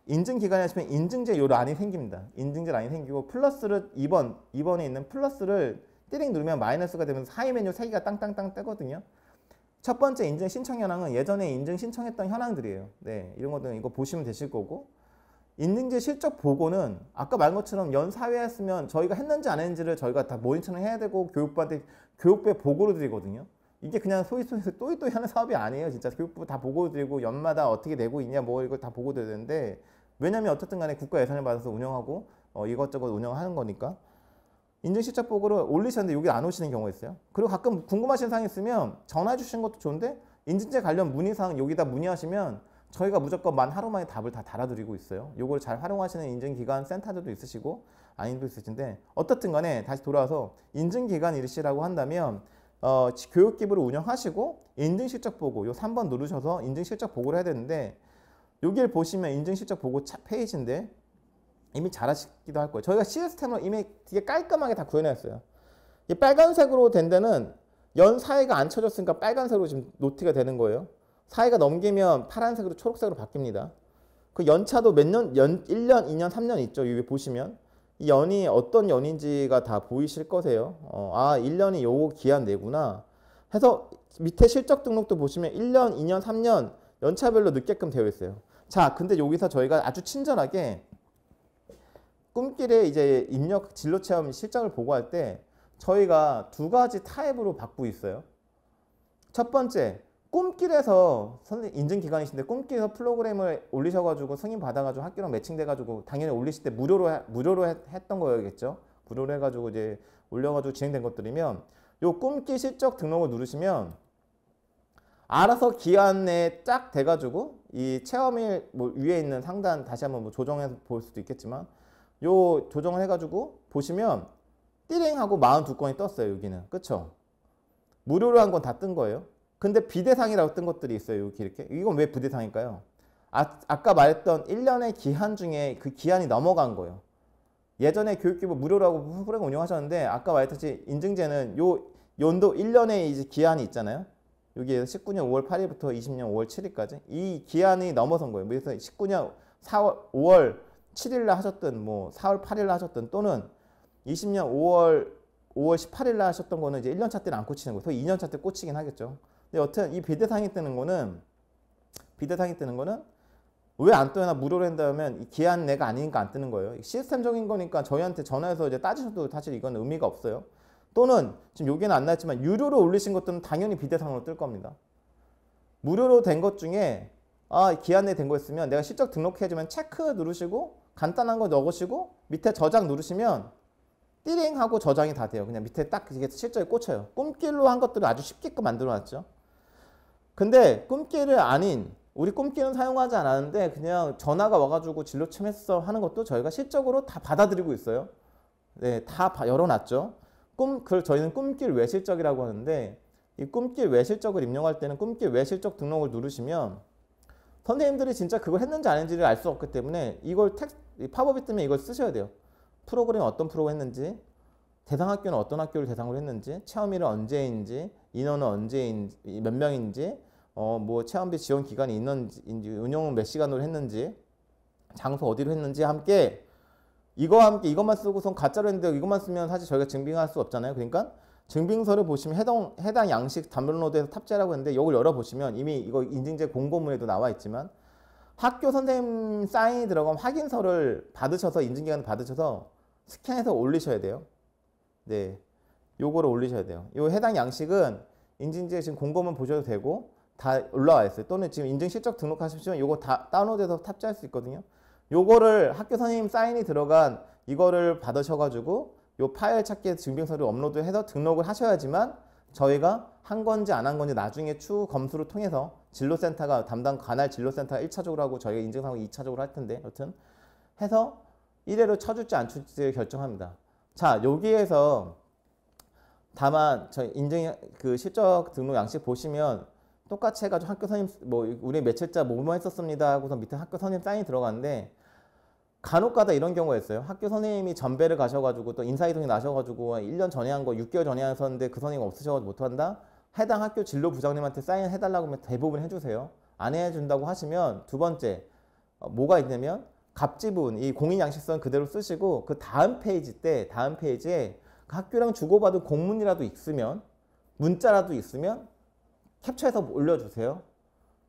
인증 기간에 하시면 인증제 요 란이 생깁니다. 인증제 란이 생기고 플러스를 2번, 2번에 있는 플러스를 띠링 누르면 마이너스가 되면서 하이 메뉴 3개가 땅땅땅 뜨거든요. 첫 번째 인증 신청 현황은 예전에 인증 신청했던 현황들이에요. 네, 이런 것들은 이거 보시면 되실 거고 인증제 실적 보고는 아까 말 것처럼 연사회였으면 저희가 했는지 안 했는지를 저희가 다 모니터링 해야 되고 교육부한테 교육부에 보고를 드리거든요. 이게 그냥 소위 소위 또이또이 하는 사업이 아니에요. 진짜 교육부 다 보고 드리고 연마다 어떻게 되고 있냐 뭐 이걸 다 보고 드려야 되는데 왜냐면 어쨌든 간에 국가 예산을 받아서 운영하고 어, 이것저것 운영하는 거니까 인증실적 보고를 올리셨는데 여기 안 오시는 경우가 있어요. 그리고 가끔 궁금하신 사항 있으면 전화주신 것도 좋은데 인증제 관련 문의사항 여기다 문의하시면 저희가 무조건 만 하루 만에 답을 다 달아드리고 있어요. 요걸 잘 활용하시는 인증기관 센터들도 있으시고 아닌도 있으신데 어떻든 간에 다시 돌아와서 인증기관이시라고 한다면 어, 교육기부를 운영하시고 인증실적 보고 요 3번 누르셔서 인증실적 보고를 해야 되는데 여기를 보시면 인증실적 보고 페이지인데 이미 잘하시기도 할 거예요. 저희가 시스템을 이미 되게 깔끔하게 다 구현했어요. 이 빨간색으로 된 데는 연 사이가 안 쳐졌으니까 빨간색으로 지금 노트가 되는 거예요. 사이가 넘기면 파란색으로 초록색으로 바뀝니다. 그 연차도 몇 년, 연 1년, 2년, 3년 있죠. 여기 보시면. 이 연이 어떤 연인지가 다 보이실 거세요. 어, 아, 1년이 요 기한 내구나. 해서 밑에 실적 등록도 보시면 1년, 2년, 3년 연차별로 늦게끔 되어 있어요. 자, 근데 여기서 저희가 아주 친절하게 꿈길에 이제 입력 진로 체험 실적을 보고할 때 저희가 두 가지 타입으로 받고 있어요. 첫 번째, 꿈길에서 선생님 인증 기관이신데 꿈길에서 프로그램을 올리셔가지고 승인 받아가지고 학교랑 매칭돼가지고 당연히 올리실 때 무료로 무료로 했던 거였겠죠. 무료로 해가지고 이제 올려가지고 진행된 것들이면 요 꿈길 실적 등록을 누르시면 알아서 기한 내에 쫙 돼가지고 이 체험일 뭐 위에 있는 상단 다시 한번 뭐 조정해서 볼 수도 있겠지만 요 조정을 해가지고 보시면 띠링 하고 42건이 떴어요 여기는 그쵸? 무료로 한 건 다 뜬 거예요 근데 비대상이라고 뜬 것들이 있어요 여기 이렇게 이건 왜부대상일까요 아, 아까 말했던 1년의 기한 중에 그 기한이 넘어간 거예요 예전에 교육기부 무료라고 프로그램 운영하셨는데 아까 말했듯이 인증제는 요 연도 1년의 이제 기한이 있잖아요 여기에서 19년 5월 8일부터 20년 5월 7일까지 이 기한이 넘어선 거예요 그래서 19년 4월 5월 7일 날 하셨던 뭐 4월 8일 날 하셨던 또는 20년 5월 5월 18일 날 하셨던 거는 이제 1년차 때는 안 꽂히는 거예요. 2년차 때 꽂히긴 하겠죠. 근데 여튼 이 비대상이 뜨는 거는 비대상이 뜨는 거는 왜안떠나 무료로 한다면 기한 내가 아니니까 안 뜨는 거예요. 시스템적인 거니까 저희한테 전화해서 이제 따지셔도 사실 이건 의미가 없어요. 또는 지금 여기는 안 나왔지만 유료로 올리신 것들은 당연히 비대상으로 뜰 겁니다. 무료로 된 것 중에 아 기한 내에 된거있으면 내가 실적 등록해주면 체크 누르시고 간단한 거 넣으시고 밑에 저장 누르시면 띠링 하고 저장이 다 돼요. 그냥 밑에 딱 이게 실적이 꽂혀요. 꿈길로 한 것들을 아주 쉽게끔 만들어놨죠. 근데 꿈길을 아닌 우리 꿈길은 사용하지 않았는데 그냥 전화가 와가지고 진로 침했어 하는 것도 저희가 실적으로 다 받아들이고 있어요. 네, 다 열어놨죠. 꿈, 그 저희는 꿈길 외실적이라고 하는데 이 꿈길 외실적을 입력할 때는 꿈길 외실적 등록을 누르시면 선생님들이 진짜 그걸 했는지 아닌지를알 수 없기 때문에 이걸 텍, 이 팝업이 뜨면 이걸 쓰셔야 돼요. 프로그램 어떤 프로그램 했는지, 대상 학교는 어떤 학교를 대상으로 했는지, 체험일은 언제인지, 인원은 언제인지, 몇 명인지, 어, 뭐 체험비 지원 기간이 있는지, 운영은 몇 시간으로 했는지, 장소 어디로 했는지 함께 이거 함께 이것만 쓰고선 가짜로 했는데 이것만 쓰면 사실 저희가 증빙할 수 없잖아요. 그러니까 증빙서를 보시면 해당, 해당 양식 담론로드에서 탑재라고 했는데 이걸 열어보시면 이미 이거 인증제 공고문에도 나와 있지만 학교 선생님 사인이 들어간 확인서를 받으셔서 인증기간을 받으셔서 스캔해서 올리셔야 돼요. 네. 요거를 올리셔야 돼요. 요 해당 양식은 인증지에 지금 공고문 보셔도 되고 다 올라와 있어요. 또는 지금 인증 실적 등록하시면 요거 다 다운로드해서 탑재할 수 있거든요. 요거를 학교 선생님 사인이 들어간 이거를 받으셔가지고 요 파일 찾기증빙서류 업로드해서 등록을 하셔야지만 저희가 한 건지 안 한 건지 나중에 추후 검수를 통해서 진로센터가 담당 관할 진로센터가 1차적으로 하고 저희가 인증사항 2차적으로 할 텐데 여튼 해서 1회로 쳐줄지 안쳐줄지 결정합니다. 자 여기에서 다만 저희 인증 그 실적 등록 양식 보시면 똑같이 해가지고 학교 선임 뭐 우리 며칠자 뭐뭐 했었습니다 하고서 밑에 학교 선임 사인이 들어가는데 간혹가다 이런 경우가 있어요. 학교 선생님이 전배를 가셔가지고 또 인사이동이 나셔가지고 1년 전에 한 거 6개월 전에 하셨는데 그 선생님 없으셔가지고 못한다? 해당 학교 진로 부장님한테 사인해달라고 하면 대부분 해주세요. 안 해준다고 하시면 두 번째 어, 뭐가 있냐면 갑지분 이 공인 양식선 그대로 쓰시고 그 다음 페이지 때 다음 페이지에 그 학교랑 주고받은 공문이라도 있으면 문자라도 있으면 캡처해서 올려주세요.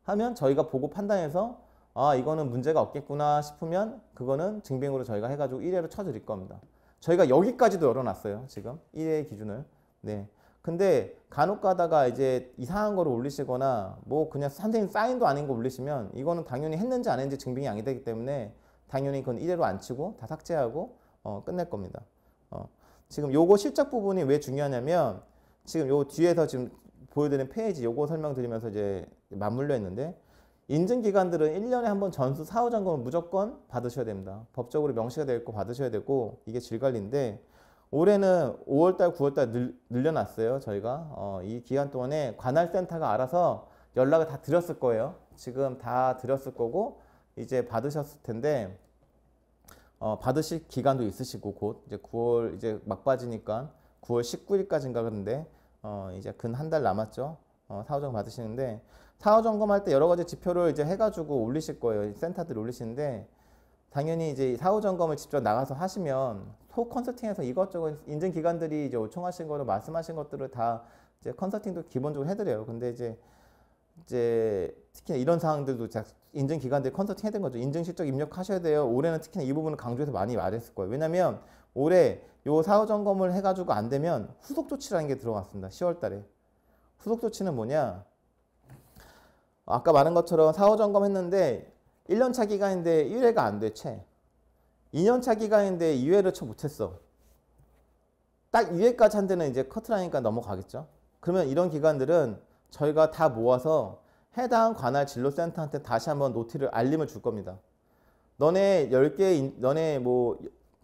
하면 저희가 보고 판단해서 아 이거는 문제가 없겠구나 싶으면 그거는 증빙으로 저희가 해가지고 1회로 쳐드릴 겁니다. 저희가 여기까지도 열어놨어요. 지금 1회 기준을. 네. 근데 간혹 가다가 이제 이상한 거를 올리시거나 뭐 그냥 선생님 사인도 아닌 거 올리시면 이거는 당연히 했는지 안 했는지 증빙이 안 되기 때문에 당연히 그건 이대로 안 치고 다 삭제하고 어, 끝낼 겁니다. 어. 지금 요거 실적 부분이 왜 중요하냐면 지금 요 뒤에서 지금 보여드린 페이지 요거 설명드리면서 이제 맞물려 있는데 인증기관들은 1년에 한 번 전수 사후 점검을 무조건 받으셔야 됩니다. 법적으로 명시가 되어 있고 받으셔야 되고 이게 질관리인데 올해는 5월달, 9월달 늘, 려놨어요 저희가 어, 이 기간 동안에 관할센터가 알아서 연락을 다 드렸을 거예요. 지금 다 드렸을 거고 이제 받으셨을 텐데 어, 받으실 기간도 있으시고 곧 이제 9월 이제 막바지니까 9월 19일까지인가 그런데 어, 이제 근 한 달 남았죠. 어, 사후점검 받으시는데 사후점검할 때 여러 가지 지표를 이제 해가지고 올리실 거예요. 센터들 올리시는데 당연히 이제 사후점검을 직접 나가서 하시면 토 컨설팅에서 이것저것 인증 기관들이 이제 요청하신 거로 말씀하신 것들을 다 이제 컨설팅도 기본적으로 해드려요. 근데 이제 이제 특히나 이런 사항들도 인증 기관들이 컨설팅 해드린 거죠. 인증 실적 입력하셔야 돼요. 올해는 특히나 이 부분을 강조해서 많이 말했을 거예요. 왜냐면 하 올해 요 사후 점검을 해가지고 안 되면 후속 조치라는 게 들어갔습니다. 10월 달에. 후속 조치는 뭐냐? 아까 말한 것처럼 사후 점검 했는데 1년차 기간인데 1회가 안 돼, 채. 2년차 기간인데 2회를 쳐 못했어. 딱 2회까지 한 데는 이제 커트라니까 넘어가겠죠. 그러면 이런 기관들은 저희가 다 모아서 해당 관할 진로센터한테 다시 한번 노티를 알림을 줄 겁니다. 너네 10개, 너네 뭐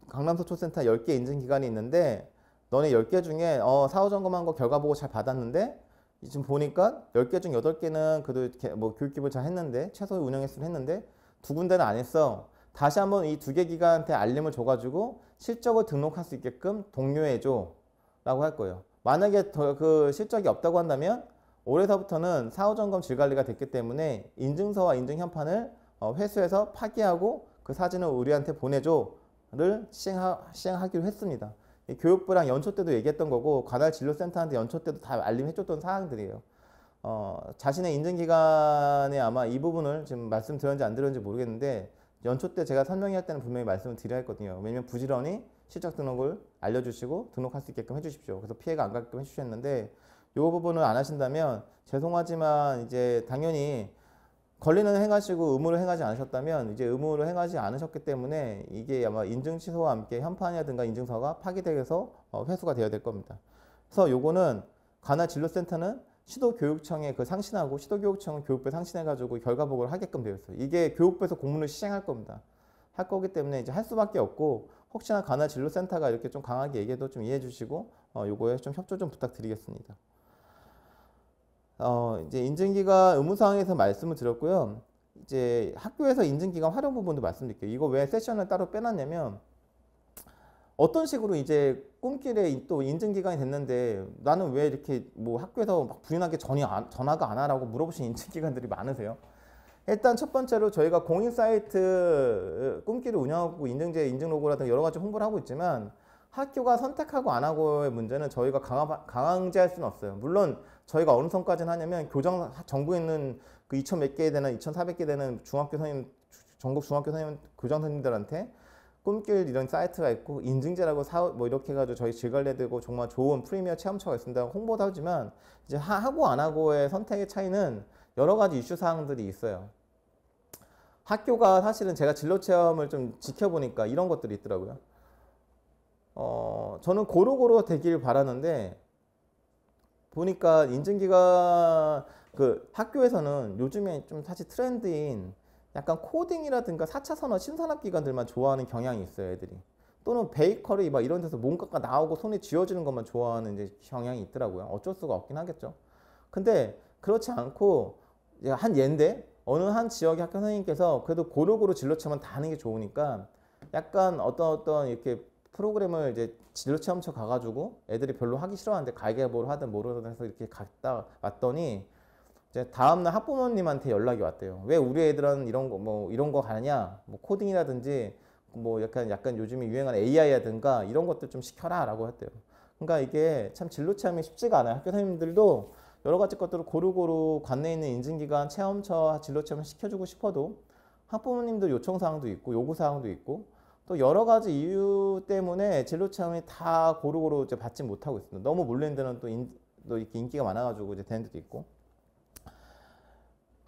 강남서초센터 10개 인증 기관이 있는데 너네 10개 중에 어, 사후 점검한 거 결과 보고 잘 받았는데 지금 보니까 10개 중 8개는 그래도 뭐 교육기부 잘 했는데 최소 운영 했수를 했는데 두 군데는 안 했어. 다시 한번 이 두 개 기관한테 알림을 줘가지고 실적을 등록할 수 있게끔 독려해줘 라고 할 거예요. 만약에 그 실적이 없다고 한다면 올해서부터는 사후점검 질관리가 됐기 때문에 인증서와 인증현판을 어, 회수해서 파기하고 그 사진을 우리한테 보내줘를 시행하, 시행하기로 했습니다. 교육부랑 연초 때도 얘기했던 거고 관할 진료센터한테 연초 때도 다 알림해줬던 사항들이에요. 어, 자신의 인증기간에 아마 이 부분을 지금 말씀드렸는지 안 드렸는지 모르겠는데 연초 때 제가 설명할 해 때는 분명히 말씀을 드려야 했거든요. 왜냐면 부지런히 실적 등록을 알려주시고 등록할 수 있게끔 해주십시오. 그래서 피해가 안 가게끔 해주셨는데 요 부분을 안 하신다면 죄송하지만 이제 당연히 걸리는 행하시고 의무를 행하지 않으셨다면 이제 의무를 행하지 않으셨기 때문에 이게 아마 인증 취소와 함께 현판이라든가 인증서가 파기돼서 어, 회수가 되어야 될 겁니다. 그래서 요거는 관할 진료센터는 시도교육청에 그 상신하고 시도교육청은 교육부에 상신해가지고 결과 보고를 하게끔 되어 있어요. 이게 교육부에서 공문을 시행할 겁니다. 할 거기 때문에 이제 할 수밖에 없고 혹시나 가나 진로센터가 이렇게 좀 강하게 얘기해도 좀 이해해 주시고 어, 요거에 좀 협조 좀 부탁드리겠습니다. 어, 이제 인증기간 의무사항에서 말씀을 드렸고요. 이제 학교에서 인증기간 활용 부분도 말씀드릴게요. 이거 왜 세션을 따로 빼놨냐면 어떤 식으로 이제 꿈길에 또 인증 기간이 됐는데 나는 왜 이렇게 뭐 학교에서 막 부인하게 전이 전화가 안 하라고 물어보신 <laughs> 인증 기관들이 많으세요? 일단 첫 번째로 저희가 공인 사이트 어, 꿈길을 운영하고 인증제 인증 로고라든가 여러 가지 홍보를 하고 있지만 학교가 선택하고 안 하고의 문제는 저희가 강화, 강제할 수는 없어요. 물론 저희가 어느 선까지는 하냐면 교장 정부에 있는 그 2,000 몇개 되는 2,400개 되는 중학교 선임 전국 중학교 선임 교장 선생님들한테 꿈길 이런 사이트가 있고 인증제라고 사업 뭐 이렇게 해가지고 저희 질관리되고 정말 좋은 프리미어 체험처가 있습니다. 홍보도 하지만 이제 하고 안 하고의 선택의 차이는 여러 가지 이슈 사항들이 있어요. 학교가 사실은 제가 진로 체험을 좀 지켜보니까 이런 것들이 있더라고요. 어, 저는 고루고루 되길 바라는데 보니까 인증기간 그 학교에서는 요즘에 좀 사실 트렌드인 약간 코딩이라든가 4차 산업 신산업 기관들만 좋아하는 경향이 있어요, 애들이. 또는 베이커리 막 이런 데서 뭔가가 나오고 손에 쥐어지는 것만 좋아하는 이제 경향이 있더라고요. 어쩔 수가 없긴 하겠죠. 근데 그렇지 않고 한 예인데 어느 한 지역의 학교 선생님께서 그래도 고루고루 진로체험은 다 하는 게 좋으니까 약간 어떤 어떤 이렇게 프로그램을 이제 진로체험처 가가지고 애들이 별로 하기 싫어하는데 가계부를 하든 모르든 해서 이렇게 갔다 왔더니 이제 다음날 학부모님한테 연락이 왔대요. 왜 우리 애들은 이런 거, 뭐, 이런 거 가냐? 뭐, 코딩이라든지, 뭐, 약간, 약간 요즘에 유행하는 AI라든가 이런 것들 좀 시켜라 라고 했대요. 그러니까 이게 참 진로 체험이 쉽지가 않아요. 학교 선생님들도 여러 가지 것들을 고루고루 관내에 있는 인증기관 체험처 진로 체험을 시켜주고 싶어도 학부모님들 요청사항도 있고 요구사항도 있고 또 여러 가지 이유 때문에 진로 체험이 다 고루고루 이제 받지 못하고 있습니다. 너무 몰린데는 또, 인, 또 이렇게 인기가 많아가지고 이제 되는 데도 있고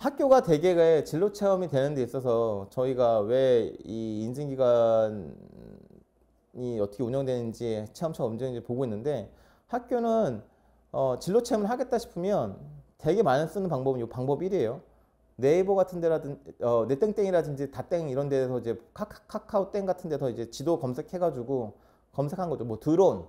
학교가 대개 진로 체험이 되는 데 있어서 저희가 왜 이 인증기관이 어떻게 운영되는지 체험처가 움직이는지 보고 있는데 학교는 어, 진로 체험을 하겠다 싶으면 되게 많은 쓰는 방법은 이 방법 1이에요. 네이버 같은 데라든지 어, 네땡땡이라든지 다땡 이런 데서 이제 카카오 땡 같은 데서 이제 지도 검색해 가지고 검색한 거죠. 뭐 드론,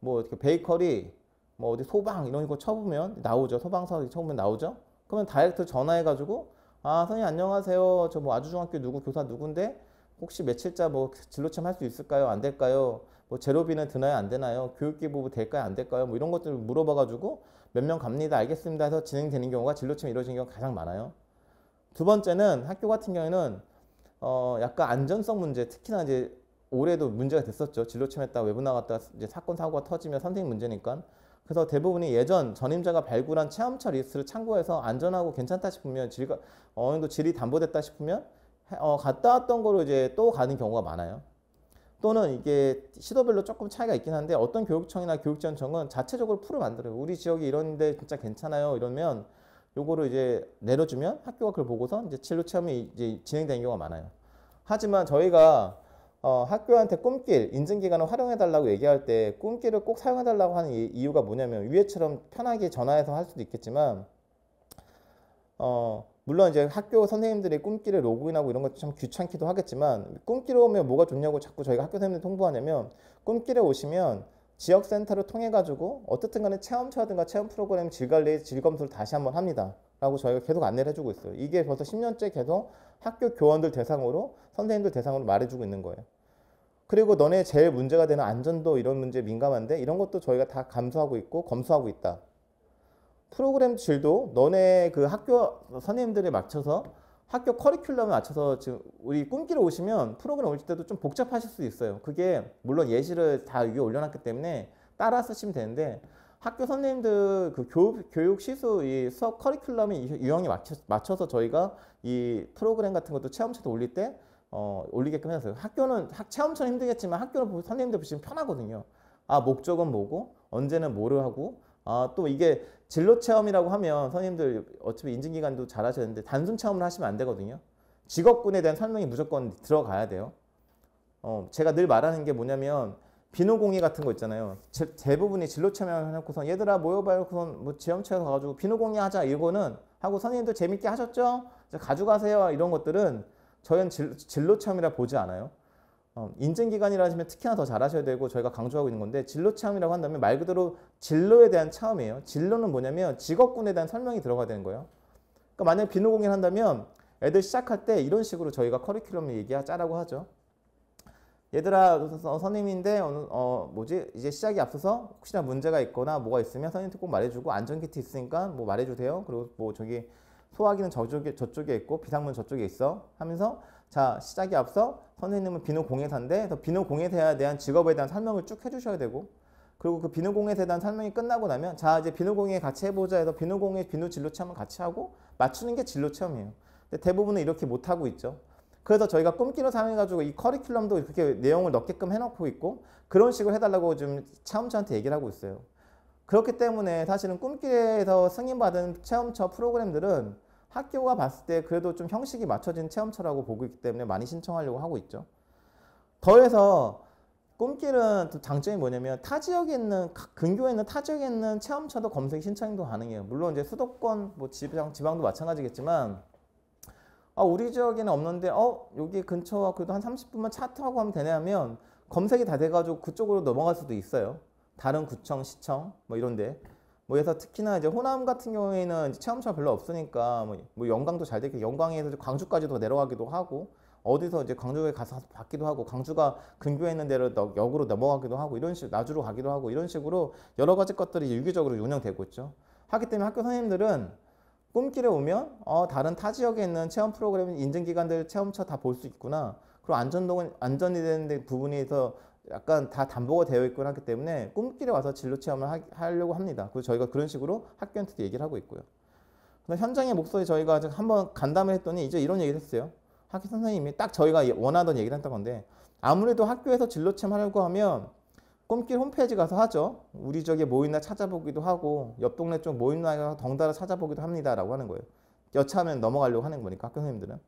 뭐 이렇게 베이커리, 뭐 어디 소방 이런 거 쳐보면 나오죠. 소방서 쳐보면 나오죠. 그러면 다이렉트 전화해가지고 아 선생님 안녕하세요 저 뭐 아주중학교 누구 교사 누군데 혹시 며칠자 뭐 진로 체험할 수 있을까요 안 될까요 뭐 제로비는 드나요 안 되나요 교육기부 될까요 안 될까요 뭐 이런 것들을 물어봐가지고 몇 명 갑니다 알겠습니다 해서 진행되는 경우가 진로 체험 이루어진 경우가 가장 많아요 두 번째는 학교 같은 경우에는 어 약간 안전성 문제 특히나 이제 올해도 문제가 됐었죠 진로 체험했다 외부 나갔다 이제 사건 사고가 터지면 선생님 문제니까 그래서 대부분이 예전 전임자가 발굴한 체험차 리스트를 참고해서 안전하고 괜찮다 싶으면 질가, 어느 정도 질이 담보됐다 싶으면 어, 갔다 왔던 거로 이제 또 가는 경우가 많아요. 또는 이게 시도별로 조금 차이가 있긴 한데 어떤 교육청이나 교육지원청은 자체적으로 풀을 만들어요. 우리 지역이 이런데 진짜 괜찮아요. 이러면 요거를 이제 내려주면 학교가 그걸 보고서 이제 진로 체험이 이제 진행된 경우가 많아요. 하지만 저희가 어, 학교한테 꿈길 인증기간을 활용해달라고 얘기할 때 꿈길을 꼭 사용해달라고 하는 이, 이 유가 뭐냐면 위에처럼 편하게 전화해서 할 수도 있겠지만 어, 물론 이제 학교 선생님들이 꿈길에 로그인하고 이런 것도 참 귀찮기도 하겠지만 꿈길에 오면 뭐가 좋냐고 자꾸 저희가 학교 선생님들 통보하냐면 꿈길에 오시면 지역센터를 통해 가지고 어떻든 간에 체험차든가 체험 프로그램 질관리 질검토를 다시 한번 합니다. 라고 저희가 계속 안내를 해주고 있어요. 이게 벌써 10년째 계속 학교 교원들 대상으로 선생님들 대상으로 말해주고 있는 거예요. 그리고 너네 제일 문제가 되는 안전도 이런 문제 민감한데 이런 것도 저희가 다 감수하고 있고 검수하고 있다. 프로그램 질도 너네 그 학교 선생님들에 맞춰서 학교 커리큘럼에 맞춰서 지금 우리 꿈길에 오시면 프로그램 올릴 때도 좀 복잡하실 수 있어요. 그게 물론 예시를 다 위에 올려놨기 때문에 따라 쓰시면 되는데 학교 선생님들 그 교육, 교육 시수 이 수업 커리큘럼이 유형에 맞춰, 맞춰서 저희가 이 프로그램 같은 것도 체험체도 올릴 때 어, 올리게끔 해서요 학교는 학, 체험처럼 힘들겠지만 학교는 선생님들 보시면 편하거든요. 아 목적은 뭐고 언제는 뭐를 하고 아 또 이게 진로 체험이라고 하면 선생님들 어차피 인증기간도잘하셨는데 단순 체험을 하시면 안 되거든요. 직업군에 대한 설명이 무조건 들어가야 돼요. 어, 제가 늘 말하는 게 뭐냐면 비누공예 같은 거 있잖아요. 제, 대부분이 진로 체험을 해놓고선 얘들아 모여봐놓고선 뭐체험체에 가가지고 비누공예 하자 이거는 하고 선생님들 재밌게 하셨죠? 가져가세요 이런 것들은 저희는 진, 로체험이라 보지 않아요. 어, 인증기간이라 하시면 특히나 더 잘하셔야 되고 저희가 강조하고 있는 건데 진로체험이라고 한다면 말 그대로 진로에 대한 체험이에요. 진로는 뭐냐면 직업군에 대한 설명이 들어가야 되는 거예요. 그러니까 만약에 비누공인 한다면 애들 시작할 때 이런 식으로 저희가 커리큘럼 을 얘기하 자라고 하죠. 얘들아 어, 선생님인데 어, 어, 뭐지 이제 시작이 앞서서 혹시나 문제가 있거나 뭐가 있으면 선생님한테 꼭 말해주고 안전 키트 있으니까 뭐 말해주세요. 그리고 뭐 저기 소화기는 저쪽에, 저쪽에 있고 비상문 저쪽에 있어 하면서 자 시작에 앞서 선생님은 비누공예사인데비누공예사에 대한 직업에 대한 설명을 쭉 해주셔야 되고 그리고 그비누공예사에 대한 설명이 끝나고 나면 자 이제 비누공예 같이 해보자 해서 비누공예비누 진로 체험을 같이 하고 맞추는 게 진로 체험이에요 근데 대부분은 이렇게 못하고 있죠 그래서 저희가 꿈기로 사용해가지고 이 커리큘럼도 그렇게 내용을 넣게끔 해놓고 있고 그런 식으로 해달라고 지금 체험자한테 얘기를 하고 있어요 그렇기 때문에 사실은 꿈길에서 승인받은 체험처 프로그램들은 학교가 봤을 때 그래도 좀 형식이 맞춰진 체험처라고 보고 있기 때문에 많이 신청하려고 하고 있죠. 더해서 꿈길은 또 장점이 뭐냐면 타 지역에 있는 근교에 있는 타 지역에 있는 체험처도 검색 신청도 가능해요. 물론 이제 수도권 뭐 지방 지방도 마찬가지겠지만 아 우리 지역에는 없는데 어 여기 근처와 그래도 한 30분만 차 타고 하면 되냐면 하 검색이 다 돼가지고 그쪽으로 넘어갈 수도 있어요. 다른 구청, 시청 뭐 이런데 뭐 그래서 특히나 이제 호남 같은 경우에는 체험차 별로 없으니까 뭐, 뭐 영광도 잘 되게 영광에서 광주까지도 내려가기도 하고 어디서 이제 광주에 가서 받기도 하고 광주가 근교에있는 데로 역으로 넘어가기도 하고 이런 식으로 나주로 가기도 하고 이런 식으로 여러 가지 것들이 유기적으로 운영되고 있죠. 하기 때문에 학교 선생님들은 꿈길에 오면 어, 다른 타 지역에 있는 체험 프로그램 인증기관들 체험차 다 볼 수 있구나. 그리고 안전동은 안전이 되는 데 부분에서 약간 다 담보가 되어 있곤 하기 때문에 꿈길에 와서 진로 체험을 하, 려고 합니다. 그래서 저희가 그런 식으로 학교한테도 얘기를 하고 있고요. 그다 현장의 목소리 저희가 아직 한번 간담을 했더니 이제 이런 얘기를 했어요. 학교 선생님이 딱 저희가 원하던 얘기를 했던 건데 아무래도 학교에서 진로 체험 하려고 하면 꿈길 홈페이지 가서 하죠. 우리 지역에 뭐 있나 찾아보기도 하고 옆 동네 쪽뭐 있나 덩달아 찾아보기도 합니다라고 하는 거예요. 여차하면 넘어가려고 하는 거니까 학교 선생님들은.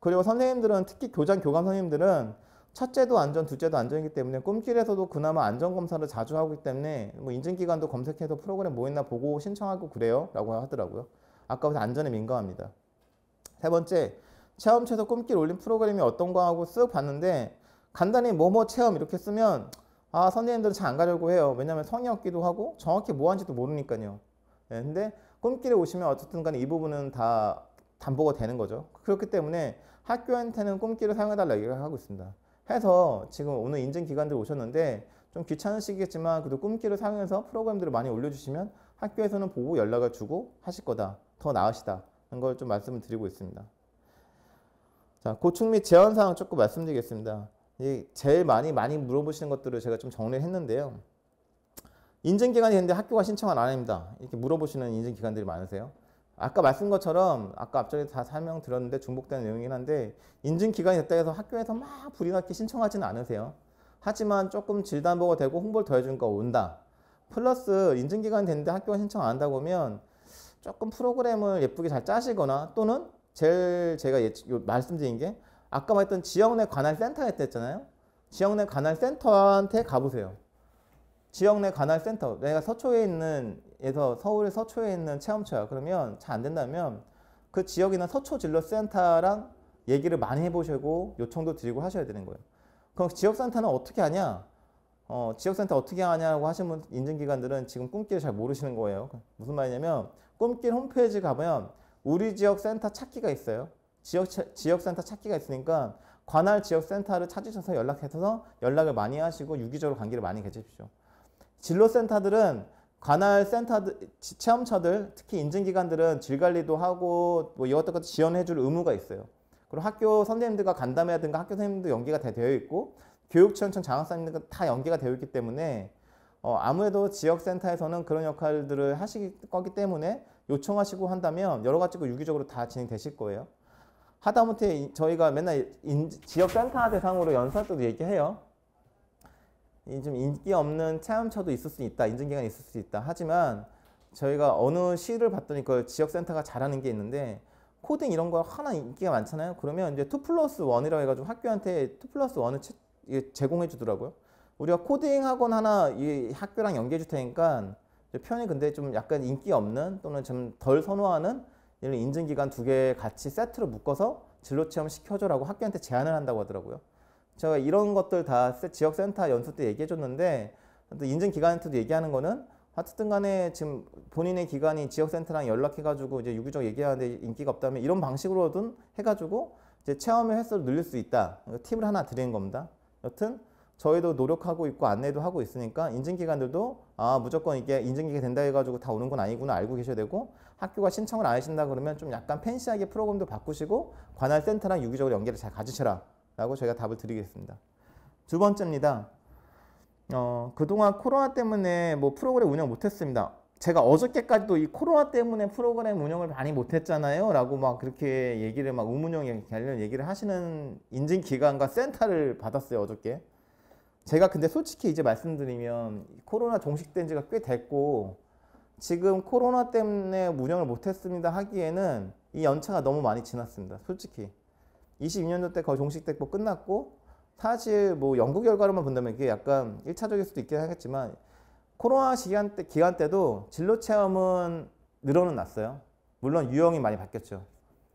그리고 선생님들은 특히 교장 교감 선생님들은 첫째도 안전, 둘째도 안전이기 때문에 꿈길에서도 그나마 안전 검사를 자주 하고 있기 때문에 뭐 인증 기관도 검색해서 프로그램 뭐 있나 보고 신청하고 그래요라고 하더라고요. 아까부터 안전에 민감합니다. 세 번째, 체험체서 에 꿈길 올린 프로그램이 어떤 가 하고 쓱 봤는데 간단히 뭐뭐 뭐 체험 이렇게 쓰면 아 선생님들은 잘 안 가려고 해요. 왜냐하면 성의 없기도 하고 정확히 뭐 하는지도 모르니까요. 네, 근데 꿈길에 오시면 어쨌든 간에 이 부분은 다 담보가 되는 거죠. 그렇기 때문에 학교한테는 꿈길을 사용해달라 얘기를 하고 있습니다. 해서 지금 오늘 인증 기관들 오셨는데 좀 귀찮으시겠지만 그래도 꿈길을 사용해서 프로그램들을 많이 올려주시면 학교에서는 보고 연락을 주고 하실 거다. 더 나으시다. 는걸좀 말씀을 드리고 있습니다. 자, 고충 및 제한 사항 조금 말씀드리겠습니다. 제일 많이 많이 물어보시는 것들을 제가 좀 정리를 했는데요. 인증 기관이 있는데 학교가 신청을 안 합니다. 이렇게 물어보시는 인증 기관들이 많으세요. 아까 말씀 것처럼 아까 앞전에 다 설명 들었는데 중복되는 내용이긴 한데 인증 기간이 됐다 해서 학교에서 막 불이 났기 신청하지는 않으세요. 하지만 조금 질담보가 되고 홍보를 더 해주니까 온다. 플러스 인증 기간 이 됐는데 학교가 신청 안 한다고 하면 조금 프로그램을 예쁘게 잘 짜시거나 또는 제일 제가 예, 말씀드린 게 아까 말했던 지역 내 관할 센터 했댔잖아요. 지역 내 관할 센터한테 가보세요. 지역 내 관할 센터 내가 서초에 있는 에서 서울 서초에 있는 체험처야. 그러면 잘 안 된다면 그 지역이나 서초 진로센터랑 얘기를 많이 해보시고 요청도 드리고 하셔야 되는 거예요. 그럼 지역센터는 어떻게 하냐? 어, 지역센터 어떻게 하냐고 하시는 인증기관들은 지금 꿈길 잘 모르시는 거예요. 무슨 말이냐면 꿈길 홈페이지 가면 우리 지역 센터 찾기가 있어요. 지역 지역 센터 찾기가 있으니까 관할 지역 센터를 찾으셔서 연락해서 연락을 많이 하시고 유기적으로 관계를 많이 가지십시오. 진로 센터들은 관할 센터들, 체험처들, 특히 인증기관들은 질관리도 하고 뭐이것들까 지원해줄 지 의무가 있어요. 그리고 학교 선생님들과 간담회라든가 학교 선생님도 연계가 되어 있고 교육지청 장학사님들과 다 연계가 되어 있기 때문에 어, 아무래도 지역센터에서는 그런 역할들을 하실 거기 때문에 요청하시고 한다면 여러 가지고 유기적으로 다 진행되실 거예요. 하다못해 저희가 맨날 인, 지역센터 대상으로 연설도 얘기해요. 좀 인기 없는 체험처도 있을 수 있다. 인증기간이 있을 수 있다. 하지만 저희가 어느 시를 봤더니 그 지역센터가 잘하는 게 있는데 코딩 이런 거 하나 인기가 많잖아요. 그러면 이제 2 플러스 1이라고 해가지고 학교한테 2 플러스 1을 제공해 주더라고요. 우리가 코딩 학원 하나 이 학교랑 연계해 줄 테니까 편히 근데 좀 약간 인기 없는 또는 좀 덜 선호하는 이런 인증기간 두 개 같이 세트로 묶어서 진로 체험 시켜줘라고 학교한테 제안을 한다고 하더라고요. 제가 이런 것들 다 지역센터 연수 때 얘기해 줬는데 인증 기관한테도 얘기하는 거는 하여튼 간에 지금 본인의 기관이 지역센터랑 연락해가지고 이제 유기적 얘기하는데 인기가 없다면 이런 방식으로든 해가지고 이제 체험의 횟수를 늘릴 수 있다. 팁을 하나 드리는 겁니다. 여튼 저희도 노력하고 있고 안내도 하고 있으니까 인증기관들도 아 무조건 이게 인증기가 된다 해가지고 다 오는 건 아니구나 알고 계셔야 되고 학교가 신청을 안 하신다 그러면 좀 약간 팬시하게 프로그램도 바꾸시고 관할 센터랑 유기적으로 연계를 잘 가지셔라 라고 제가 답을 드리겠습니다. 두 번째입니다. 어, 그동안 코로나 때문에 뭐 프로그램 운영 못했습니다. 제가 어저께까지도 이 코로나 때문에 프로그램 운영을 많이 못했잖아요. 라고 막 그렇게 얘기를 막 우문용 관련 얘기를 하시는 인증기관과 센터를 받았어요. 어저께. 제가 근데 솔직히 이제 말씀드리면 코로나 종식된 지가 꽤 됐고 지금 코로나 때문에 운영을 못했습니다 하기에는 이 연차가 너무 많이 지났습니다. 솔직히. 22년도 때 거의 종식 때법 끝났고 사실 뭐 연구 결과로만 본다면 이게 약간 1차적일 수도 있긴 하겠지만 코로나 시간 때 기간 때도 진로 체험은 늘어는 났어요. 물론 유형이 많이 바뀌었죠.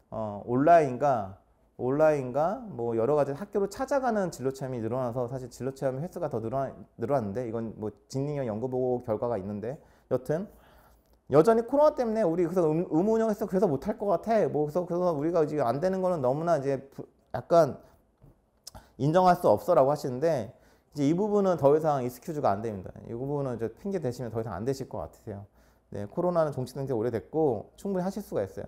어, 온라인과 온라인과 뭐 여러 가지 학교로 찾아가는 진로 체험이 늘어나서 사실 진로 체험 횟수가 더 늘어, 났는데 이건 뭐진능형 연구 보고 결과가 있는데 여튼 여전히 코로나 때문에 우리 그래서 음, 운영해서 그래서 못할 것 같아. 뭐 그래서 그래서 우리가 지금 안 되는 거는 너무나 이제 약간 인정할 수 없어라고 하시는데 이제 이 부분은 더 이상 이스큐즈가 안 됩니다. 이 부분은 이제 핑계 대시면 더 이상 안 되실 것 같으세요. 네, 코로나는 종식된 지 오래됐고 충분히 하실 수가 있어요.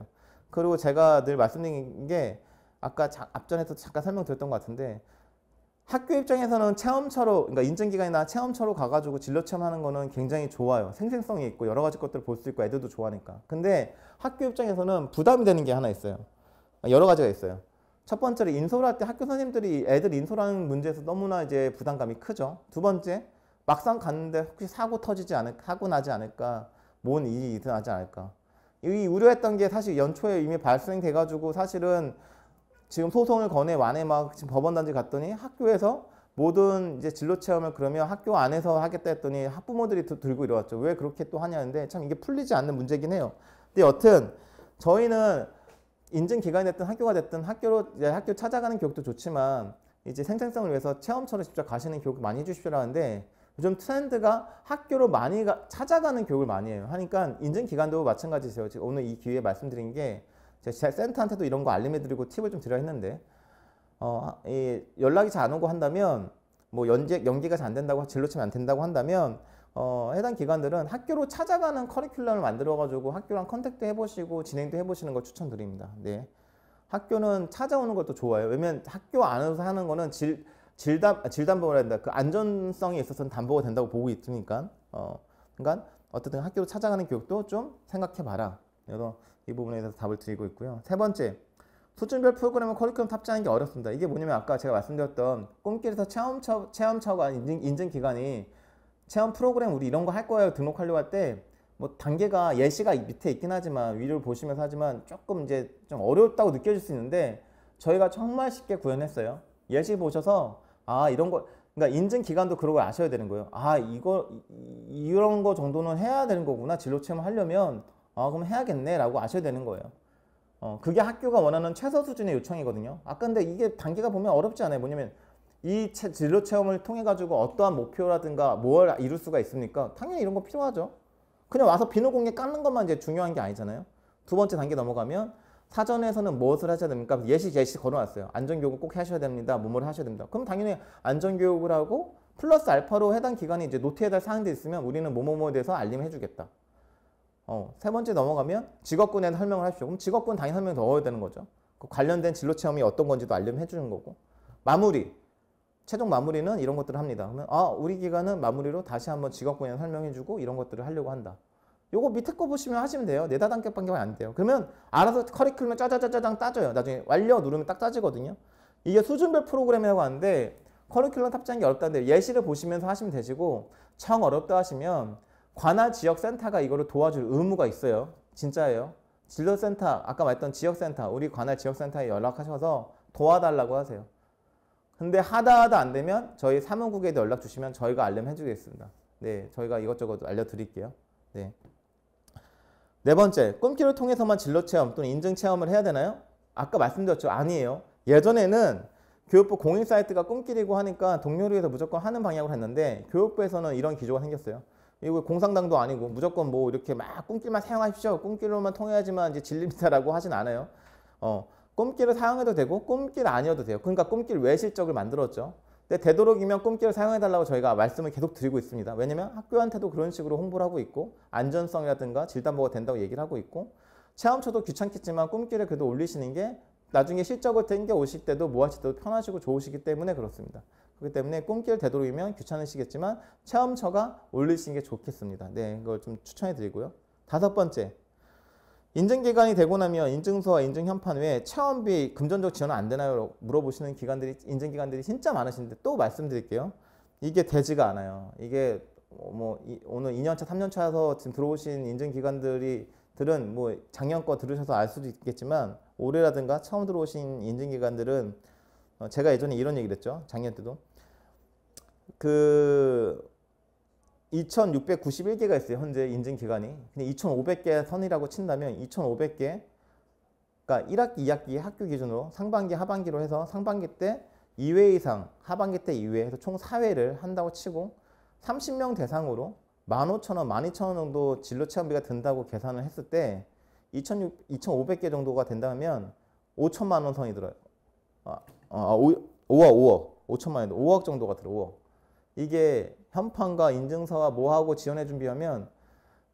그리고 제가 늘 말씀드린 게 아까 자, 앞전에도 잠깐 설명드렸던 것 같은데 학교 입장에서는 체험처로 그러니까 인증기관이나 체험처로 가가지고 진로 체험하는 거는 굉장히 좋아요 생생성이 있고 여러 가지 것들을 볼 수 있고 애들도 좋아하니까 근데 학교 입장에서는 부담이 되는 게 하나 있어요 여러 가지가 있어요 첫 번째로 인솔 할때 학교 선생님들이 애들 인솔하는 문제에서 너무나 이제 부담감이 크죠 두 번째 막상 갔는데 혹시 사고 터지지 않을까 사고 나지 않을까 뭔 일이 일어나지 않을까 이 우려했던 게 사실 연초에 이미 발생돼가지고 사실은 지금 소송을 건해 완에막 지금 법원단지 갔더니 학교에서 모든 이제 진로 체험을 그러면 학교 안에서 하겠다 했더니 학부모들이 들고 일어났죠. 왜 그렇게 또 하냐는데 참 이게 풀리지 않는 문제긴 해요. 근데 여튼 저희는 인증 기관이 됐든 학교가 됐든 학교로 이제 학교 찾아가는 교육도 좋지만 이제 생산성을 위해서 체험처로 직접 가시는 교육 많이 해주십시오라는데 요즘 트렌드가 학교로 많이 가, 찾아가는 교육을 많이 해요. 하니까 인증 기관도 마찬가지세요. 지금 오늘 이 기회에 말씀드린 게제 센터한테도 이런 거 알림해드리고 팁을 좀 드려 했는데 어, 이 연락이 잘 안 오고 한다면 뭐 연재, 연계가 잘 안 된다고 진로 치면 안 된다고 한다면 어, 해당 기관들은 학교로 찾아가는 커리큘럼을 만들어가지고 학교랑 컨택도 해보시고 진행도 해보시는 걸 추천드립니다. 네. 학교는 찾아오는 걸또좋아요 왜냐면 학교 안에서 하는 거는 질, 질담, 아, 질담보라 된다. 그 안전성에 있어서는 담보가 된다고 보고 있으니까. 어, 그러니까 어쨌든 학교로 찾아가는 교육도 좀 생각해봐라. 그래서 이 부분에 대해서 답을 드리고 있고요. 세 번째, 수준별 프로그램은 커리큘럼 탑재하는 게 어렵습니다. 이게 뭐냐면 아까 제가 말씀드렸던 꿈길에서 체험처 체험차가 인증, 인증 기간이 체험 프로그램 우리 이런 거 할 거예요 등록하려고 할 때 뭐 단계가 예시가 밑에 있긴 하지만 위를 보시면서 하지만 조금 이제 좀 어렵다고 느껴질 수 있는데 저희가 정말 쉽게 구현했어요. 예시 보셔서 아 이런 거 그러니까 인증 기간도 그러고 아셔야 되는 거예요. 아 이거 이런 거 정도는 해야 되는 거구나 진로 체험 하려면 아 그럼 해야겠네 라고 아셔야 되는 거예요 어, 그게 학교가 원하는 최소 수준의 요청이거든요 아까 근데 이게 단계가 보면 어렵지 않아요 뭐냐면 이 체, 진로 체험을 통해 가지고 어떠한 목표라든가 뭘 이룰 수가 있습니까 당연히 이런 거 필요하죠 그냥 와서 비누 공예 깎는 것만 이제 중요한 게 아니잖아요 두 번째 단계 넘어가면 사전에서는 무엇을 하셔야 됩니까? 예시 제시 걸어놨어요. 안전교육을 꼭 하셔야 됩니다. 뭐뭐를 하셔야 됩니다. 그럼 당연히 안전교육을 하고 플러스 알파로 해당 기간이 이제 노트에달사항들이 있으면 우리는 뭐뭐뭐에 대해서 알림해 주겠다. 어, 세 번째 넘어가면 직업군에 설명을 하십시오. 그럼 직업군 당연히 설명 더 넣어야 되는 거죠. 그 관련된 진로 체험이 어떤 건지도 알려면 해주는 거고. 마무리. 최종 마무리는 이런 것들을 합니다. 그러면 아 우리 기간은 마무리로 다시 한번 직업군에 설명해주고 이런 것들을 하려고 한다. 요거 밑에 거 보시면 하시면 돼요. 네다단계밖에 안 돼요. 그러면 알아서 커리큘럼을 짜자자자장 따져요. 나중에 완료 누르면 딱 따지거든요. 이게 수준별 프로그램이라고 하는데 커리큘럼 탑재하는 게 어렵다는데 예시를 보시면서 하시면 되시고 참 어렵다 하시면 관할 지역센터가 이거를 도와줄 의무가 있어요. 진짜예요. 진로센터, 아까 말했던 지역센터, 우리 관할 지역센터에 연락하셔서 도와달라고 하세요. 근데 하다 하다 안 되면 저희 사무국에도 연락 주시면 저희가 알림해 주겠습니다. 네, 저희가 이것저것 알려드릴게요. 네. 네 번째, 꿈길을 통해서만 진로 체험 또는 인증 체험을 해야 되나요? 아까 말씀드렸죠. 아니에요. 예전에는 교육부 공인 사이트가 꿈길이고 하니까 동료를 위해서 무조건 하는 방향으로 했는데 교육부에서는 이런 기조가 생겼어요. 이거 공상당도 아니고 무조건 뭐 이렇게 막 꿈길만 사용하십시오. 꿈길로만 통해야지만 이제 진리입니다라고 하진 않아요. 어, 꿈길을 사용해도 되고 꿈길 아니어도 돼요. 그러니까 꿈길 외 실적을 만들었죠. 근데 되도록이면 꿈길을 사용해달라고 저희가 말씀을 계속 드리고 있습니다. 왜냐면 학교한테도 그런 식으로 홍보를 하고 있고 안전성이라든가 질담보가 된다고 얘기를 하고 있고 체험초도 귀찮겠지만 꿈길을 그래도 올리시는 게 나중에 실적을 땡겨 오실 때도 모아실 때도 편하시고 좋으시기 때문에 그렇습니다. 그렇기 때문에 꿈길 되도록이면 귀찮으시겠지만 체험처가 올리시는 게 좋겠습니다. 네, 이걸 좀 추천해 드리고요. 다섯 번째, 인증기간이 되고 나면 인증서와 인증현판 외에 체험비 금전적 지원은 안 되나요? 물어보시는 기관들이, 인증기관들이 진짜 많으신데 또 말씀드릴게요. 이게 되지가 않아요. 이게 뭐, 뭐 오늘 2년차, 3년차에서 지금 들어오신 인증기관들이 들은 뭐 작년 거 들으셔서 알 수도 있겠지만 올해라든가 처음 들어오신 인증기관들은 어, 제가 예전에 이런 얘기를 했죠. 작년 때도. 그 2691개가 있어요. 현재 인증 기간이. 근데 2500개 선이라고 친다면 2500개 그러니까 1학기, 2학기 학교 기준으로 상반기, 하반기로 해서 상반기 때 2회 이상, 하반기 때 2회 해서 총 4회를 한다고 치고 30명 대상으로 15,000원, 12,000원 정도 진로 체험비가 든다고 계산을 했을 때 2,500개 정도가 된다면 5천만 원 선이 들어요. 아, 어, 아, 5, 5억, 5억. 5천만 원, 5억 정도가 들어, 5억. 이게 현판과 인증서와 뭐하고 지원해 준비하면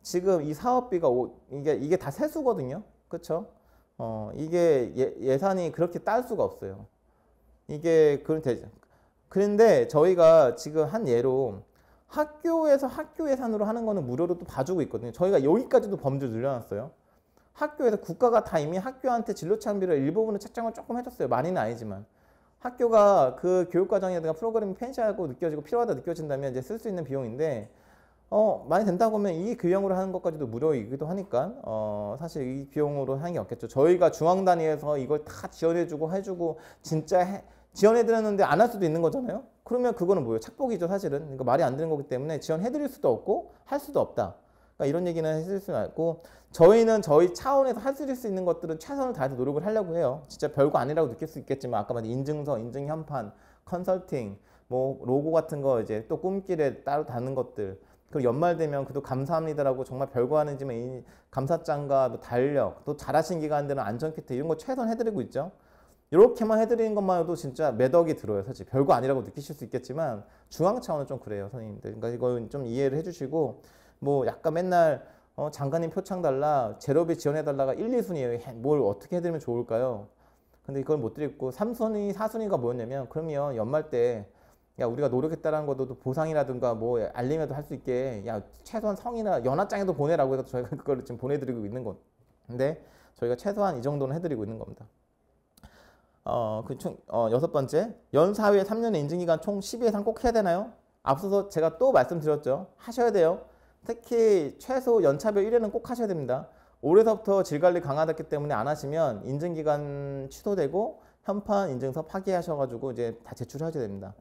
지금 이 사업비가 오, 이게 이게 다 세수거든요. 그쵸 어, 이게 예, 산이 그렇게 딸 수가 없어요. 이게 그런 되 그런데 저희가 지금 한 예로 학교에서 학교 예산으로 하는 거는 무료로 또 봐주고 있거든요. 저희가 여기까지도 범주 늘려놨어요. 학교에서 국가가 다 이미 학교한테 진로 창비를일부분은 책정을 조금 해줬어요. 많이는 아니지만. 학교가 그 교육과정이라든가 프로그램이 팬시하고 느껴지고 필요하다 느껴진다면 이제 쓸 수 있는 비용인데 어 많이 된다고 하면 이 교양으로 하는 것까지도 무료이기도 하니까 어 사실 이 비용으로 하는 게 없겠죠 저희가 중앙 단위에서 이걸 다 지원해주고 해주고 진짜 해, 지원해드렸는데 안 할 수도 있는 거잖아요 그러면 그거는 뭐예요 착복이죠 사실은 그러니까 말이 안 되는 거기 때문에 지원해드릴 수도 없고 할 수도 없다 그러니까 이런 얘기는 했을 수는 없고 저희는 저희 차원에서 할 수 있는 것들은 최선을 다해서 노력을 하려고 해요. 진짜 별거 아니라고 느낄 수 있겠지만 아까 말한 인증서, 인증 현판, 컨설팅, 뭐 로고 같은 거 이제 또 꿈길에 따로 다는 것들 그리고 연말 되면 그도 감사합니다라고 정말 별거 아니지만 감사장과 뭐 달력 또 잘하신 기관들은 안전키트 이런 거 최선 해드리고 있죠. 이렇게만 해드리는 것만 해도 진짜 매덕이 들어요 사실 별거 아니라고 느끼실 수 있겠지만 중앙 차원은 좀 그래요 선생님들 그러니까 이건 좀 이해를 해주시고 뭐 약간 맨날 어, 장관님 표창 달라, 제로비 지원해 달라가 1, 2순위에요뭘 어떻게 해드리면 좋을까요? 근데 이걸 못 드리고 3순위, 4순위가 뭐였냐면 그러면 연말 때 야, 우리가 노력했다라는 것도 보상이라든가 뭐 알림에도 할 수 있게 야, 최소한 성이나 연하장에도 보내라고 해서 저희가 <laughs> 그걸 지금 보내드리고 있는 건. 근데 저희가 최소한 이 정도는 해드리고 있는 겁니다. 어, 그 총, 어, 여섯 번째. 연사회 3년의 인증기간 총 12회 이상 꼭 해야 되나요? 앞서서 제가 또 말씀드렸죠. 하셔야 돼요. 특히 최소 연차별 1회는 꼭 하셔야 됩니다. 올해서부터 질관리 강화됐기 때문에 안 하시면 인증기간 취소되고 현판 인증서 파기하셔가지고 이제 다 제출하셔야 됩니다.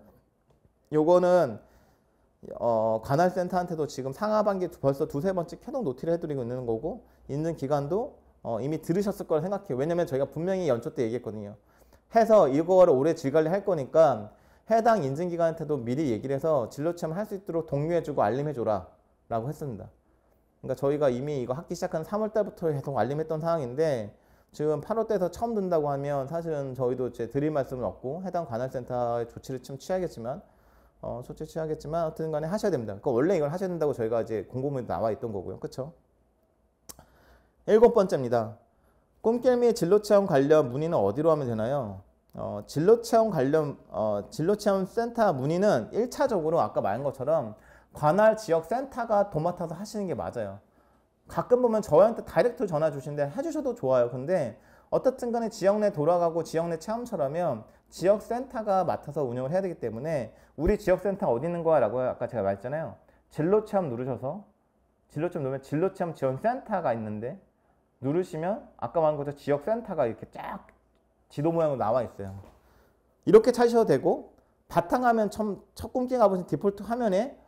요거는 어, 관할센터한테도 지금 상하반기 벌써 두세 번째 켜놓 노티를 해드리고 있는 거고 있는 기간도 어, 이미 들으셨을 걸라 생각해요. 왜냐면 저희가 분명히 연초 때 얘기했거든요. 해서 이거를 올해 질관리 할 거니까 해당 인증기관한테도 미리 얘기를 해서 진료 체험할 수 있도록 독려해주고 알림해줘라. 라고 했습니다. 그러니까 저희가 이미 이거 학기 시작한 3월 달부터 계속 알림했던 상황인데 지금 8월 때에서 처음 든다고 하면 사실은 저희도 제 드릴 말씀은 없고 해당 관할센터의 조치를 좀 취하겠지만 어, 소치 취하겠지만 어쨌든 간에 하셔야 됩니다. 그 원래 이걸 하셔야 된다고 저희가 이제 공고문에 나와 있던 거고요. 그쵸죠 일곱 번째입니다. 꿈깨미의 진로 체험 관련 문의는 어디로 하면 되나요? 어, 진로 체험 관련 어, 진로 체험 센터 문의는 1차적으로 아까 말한 것처럼 관할 지역 센터가 도맡아서 하시는 게 맞아요. 가끔 보면 저희한테 다이렉트 전화 주신데 해주셔도 좋아요. 근데 어떻든 간에 지역 내 돌아가고 지역 내 체험처럼면 지역 센터가 맡아서 운영을 해야 되기 때문에 우리 지역 센터 어디 있는 거야 라고 아까 제가 말했잖아요. 진로 체험 누르셔서 진로 체험 누르면 진로 체험 지원 센터가 있는데 누르시면 아까 말한 것처럼 지역 센터가 이렇게 쫙 지도 모양으로 나와 있어요. 이렇게 찾으셔도 되고 바탕화면 첫, 첫 꿈깨가 보신 디폴트 화면에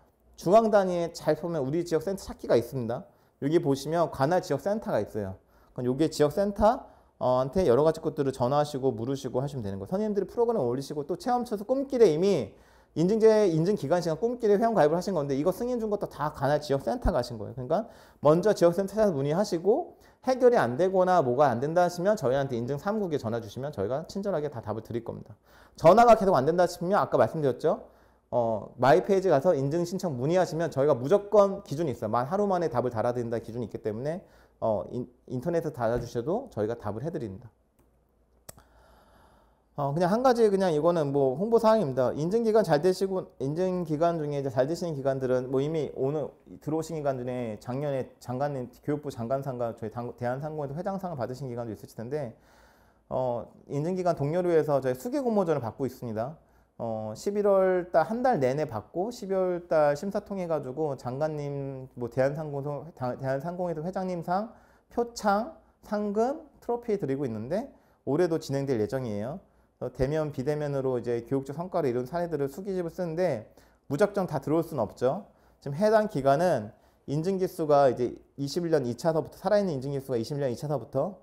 중앙 단위에 잘 보면 우리 지역 센터 찾기가 있습니다. 여기 보시면 관할 지역 센터가 있어요. 그럼 여기 지역 센터한테 여러 가지 것들을 전화하시고 물으시고 하시면 되는 거예요. 선생님들이 프로그램 올리시고 또 체험쳐서 꿈길에 이미 인증제 인증 기간 시간 꿈길에 회원 가입을 하신 건데 이거 승인 준 것도 다 관할 지역 센터 가신 하 거예요. 그러니까 먼저 지역 센터 에서 문의하시고 해결이 안 되거나 뭐가 안 된다 하시면 저희한테 인증 3국에 전화 주시면 저희가 친절하게 다 답을 드릴 겁니다. 전화가 계속 안 된다 하시면 아까 말씀드렸죠. 어, 마이 페이지 가서 인증 신청 문의하시면 저희가 무조건 기준이 있어요. 만 하루 만에 답을 달아드린다 기준이 있기 때문에 어, 인, 터넷에 달아주셔도 저희가 답을 해드립니다. 어, 그냥 한 가지 그냥 이거는 뭐 홍보 사항입니다. 인증 기간 잘 되시고 인증 기간 중에 이제 잘 되시는 기관들은 뭐 이미 오늘 들어오신 기간 중에 작년에 장관님 교육부 장관상과 저희 대한상공에서 회장상을 받으신 기관도 있으실 텐데 어, 인증기간 동료를 해서 저희 수기공모전을 받고 있습니다. 어, 11월 달 한 달 내내 받고 12월 달 심사 통해 가지고 장관님 뭐 대한상공 대한상공에서 회장님상 표창 상금 트로피 드리고 있는데 올해도 진행될 예정이에요. 대면 비대면으로 이제 교육적 성과를 이룬 사례들을 수기집을 쓰는데 무작정 다 들어올 수는 없죠. 지금 해당 기간은 인증기수가 이제 21년 2차서부터 살아있는 인증기수가 21년 2차서부터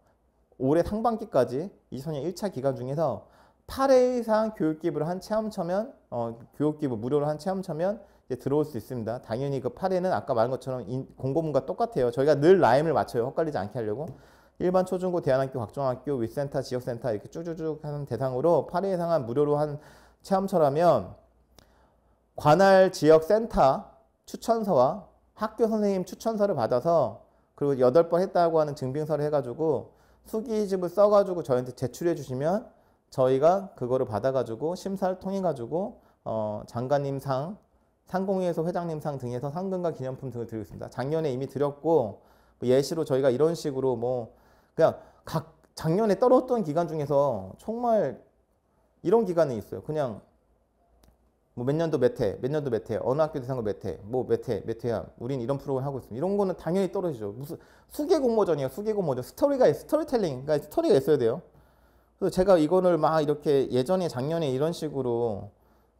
올해 상반기까지 20년 1차 기간 중에서 8회 이상 교육기부를 한 체험처면 어, 교육기부 무료로 한 체험처면 이제 들어올 수 있습니다. 당연히 그 8회는 아까 말한 것처럼 인, 공고문과 똑같아요. 저희가 늘 라임을 맞춰요. 헛갈리지 않게 하려고. 일반 초중고 대안학교 각종학교 윗센터 지역센터 이렇게 쭉쭉쭉 하는 대상으로 8회 이상은 무료로 한 체험처라면 관할 지역센터 추천서와 학교 선생님 추천서를 받아서 그리고 8번 했다고 하는 증빙서를 해가지고 수기집을 써가지고 저희한테 제출해 주시면 저희가 그거를 받아가지고 심사를 통해가지고 어, 장관님상, 상공위에서 회장님상 등에서 상금과 기념품 등을 드리고 있습니다. 작년에 이미 드렸고 뭐 예시로 저희가 이런 식으로 뭐 그냥 각 작년에 떨어졌던 기간 중에서 정말 이런 기간이 있어요. 그냥 뭐 몇 년도 몇 해, 몇 년도 몇 해, 어느 학교 대상과 몇 해, 뭐몇 해, 몇 해야 우린 이런 프로그램 하고 있습니다. 이런 거는 당연히 떨어지죠. 무슨 수계 공모전이에요. 수계 공모전. 스토리가 스토리텔링, 그러니까 스토리가 있어야 돼요. 그래서 제가 이거를 막 이렇게 예전에 작년에 이런 식으로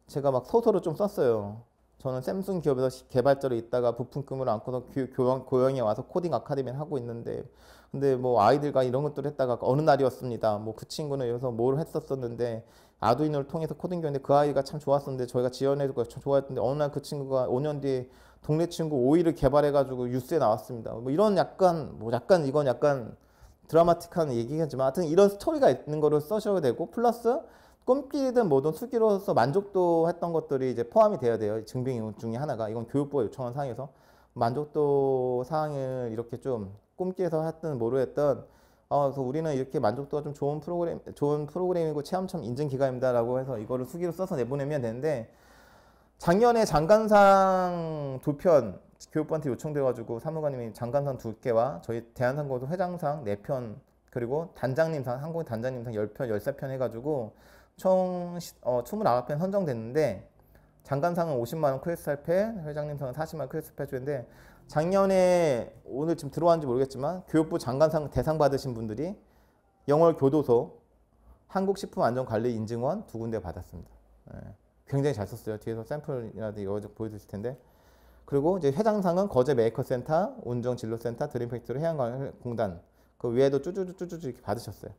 제가 막 소설을 좀 썼어요. 저는 샘슨 기업에서 개발자로 있다가 부품금을 안고서 교양, 고향에 와서 코딩 아카데미를 하고 있는데 근데 뭐 아이들과 이런 것들을 했다가 어느 날이었습니다. 뭐 그 친구는 여기서 뭘 했었었는데 아두이노를 통해서 코딩 교육인데 그 아이가 참 좋았었는데 저희가 지원해서 참 그 좋아했는데 어느 날 그 친구가 5년 뒤에 동네 친구 오이를 개발해가지고 뉴스에 나왔습니다. 뭐 이런 약간 뭐 약간 이건 약간 드라마틱한 얘기긴 하지만 하여튼 이런 스토리가 있는 거를 써셔도 되고 플러스 꿈길이든 뭐든 수기로서 만족도 했던 것들이 이제 포함이 돼야 돼요. 증빙 중에 하나가 이건 교육부가 요청한 사항에서 만족도 사항을 이렇게 좀 꿈길에서 했든 모르겠든 어, 그래서 우리는 이렇게 만족도가 좀 좋은 프로그램 좋은 프로그램이고 체험점 인증 기간입니다라고 해서 이거를 수기로 써서 내보내면 되는데 작년에 장관상 두편 교육부한테 요청돼가지고 사무관님이 장관상 두 개와 저희 대한상공도 회장상 네 편 그리고 단장님상 한국의 단장님상 열 편 열세 편 해가지고 총 어, 29편 선정됐는데 장관상은 오십만원 크리스탈패, 회장님상은 사십만원 크리스탈패 주는데 작년에 오늘 지금 들어왔는지 모르겠지만 교육부 장관상 대상 받으신 분들이 영월 교도소, 한국식품안전관리인증원 두 군데 받았습니다. 예. 굉장히 잘 썼어요. 뒤에서 샘플이라든지 여러 보여드릴 텐데 그리고 이제 회장상은 거제 메이커센터, 운정 진로센터, 드림팩트로 해양공단그 외에도 쭈쭈쭈쭈쭈 이렇게 받으셨어요.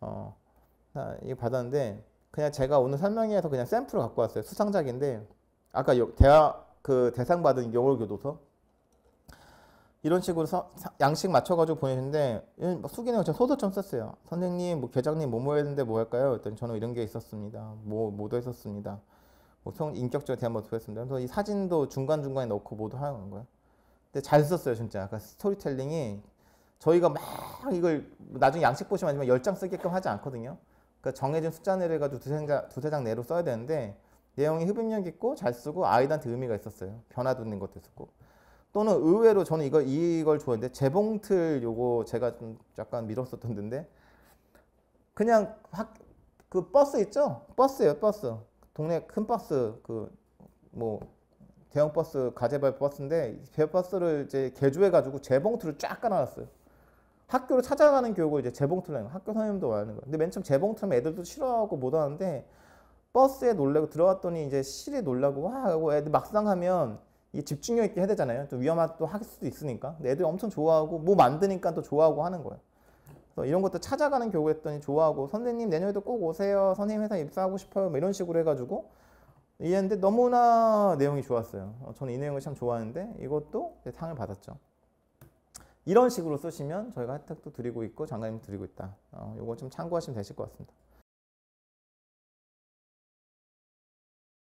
어, 이거 받았는데 그냥 제가 오늘 설명회에서 그냥 샘플을 갖고 왔어요. 수상작인데 아까 요, 대화 그 대상 받은 영월 교도소 이런 식으로 서, 양식 맞춰가지고 보내는데 숙이는 제가 소설처 썼어요. 선생님, 뭐 계장님 뭐뭐 했는데 뭐 할까요? 그랬더니 저는 이런 게 있었습니다. 뭐 뭐도 했었습니다. 보통 뭐 인격적으로 대한번 보였습니다. 그래서 이 사진도 중간중간에 넣고 모두 하는 거예요. 근데 잘 썼어요, 진짜. 아까 그러니까 스토리텔링이 저희가 막 이걸 나중에 양식 보시면 알지만 열장 쓰게끔 하지 않거든요. 그러니까 정해진 숫자 내려 가지고 두세 장, 두세 장 내로 써야 되는데 내용이 흡입력 있고 잘 쓰고 아이들한테 의미가 있었어요. 변화도 있는 것도 있었고. 또는 의외로 저는 이걸 이걸 좋아했는데 재봉틀 요거 제가 좀 약간 밀었었던 데인데 그냥 학, 그 버스 있죠? 버스예요, 버스. 동네 큰 버스 그 뭐 대형 버스 가재발 버스인데 배 버스를 이제 개조해 가지고 재봉틀을 쫙 깔아놨어요. 학교를 찾아가는 교육을 이제 재봉틀로 하는 학교 선생님도 와야 하는 거예요. 근데 맨 처음 재봉틀은 애들도 싫어하고 못 하는데 버스에 놀라고 들어왔더니 이제 실에 놀라고 와 하고 애들 막상 하면 이 집중력 있게 해야 되잖아요. 또 위험한 또할 수도 있으니까. 근데 애들이 엄청 좋아하고 뭐 만드니까 또 좋아하고 하는 거예요. 뭐 이런 것도 찾아가는 교구 했더니 좋아하고 선생님 내년에도 꼭 오세요. 선생님 회사 입사하고 싶어요. 뭐 이런 식으로 해가지고 이해했는데 너무나 내용이 좋았어요. 어, 저는 이 내용을 참 좋아하는데 이것도 상을 받았죠. 이런 식으로 쓰시면 저희가 혜택도 드리고 있고 장관님 도 드리고 있다. 어, 이거 좀 참고하시면 되실 것 같습니다.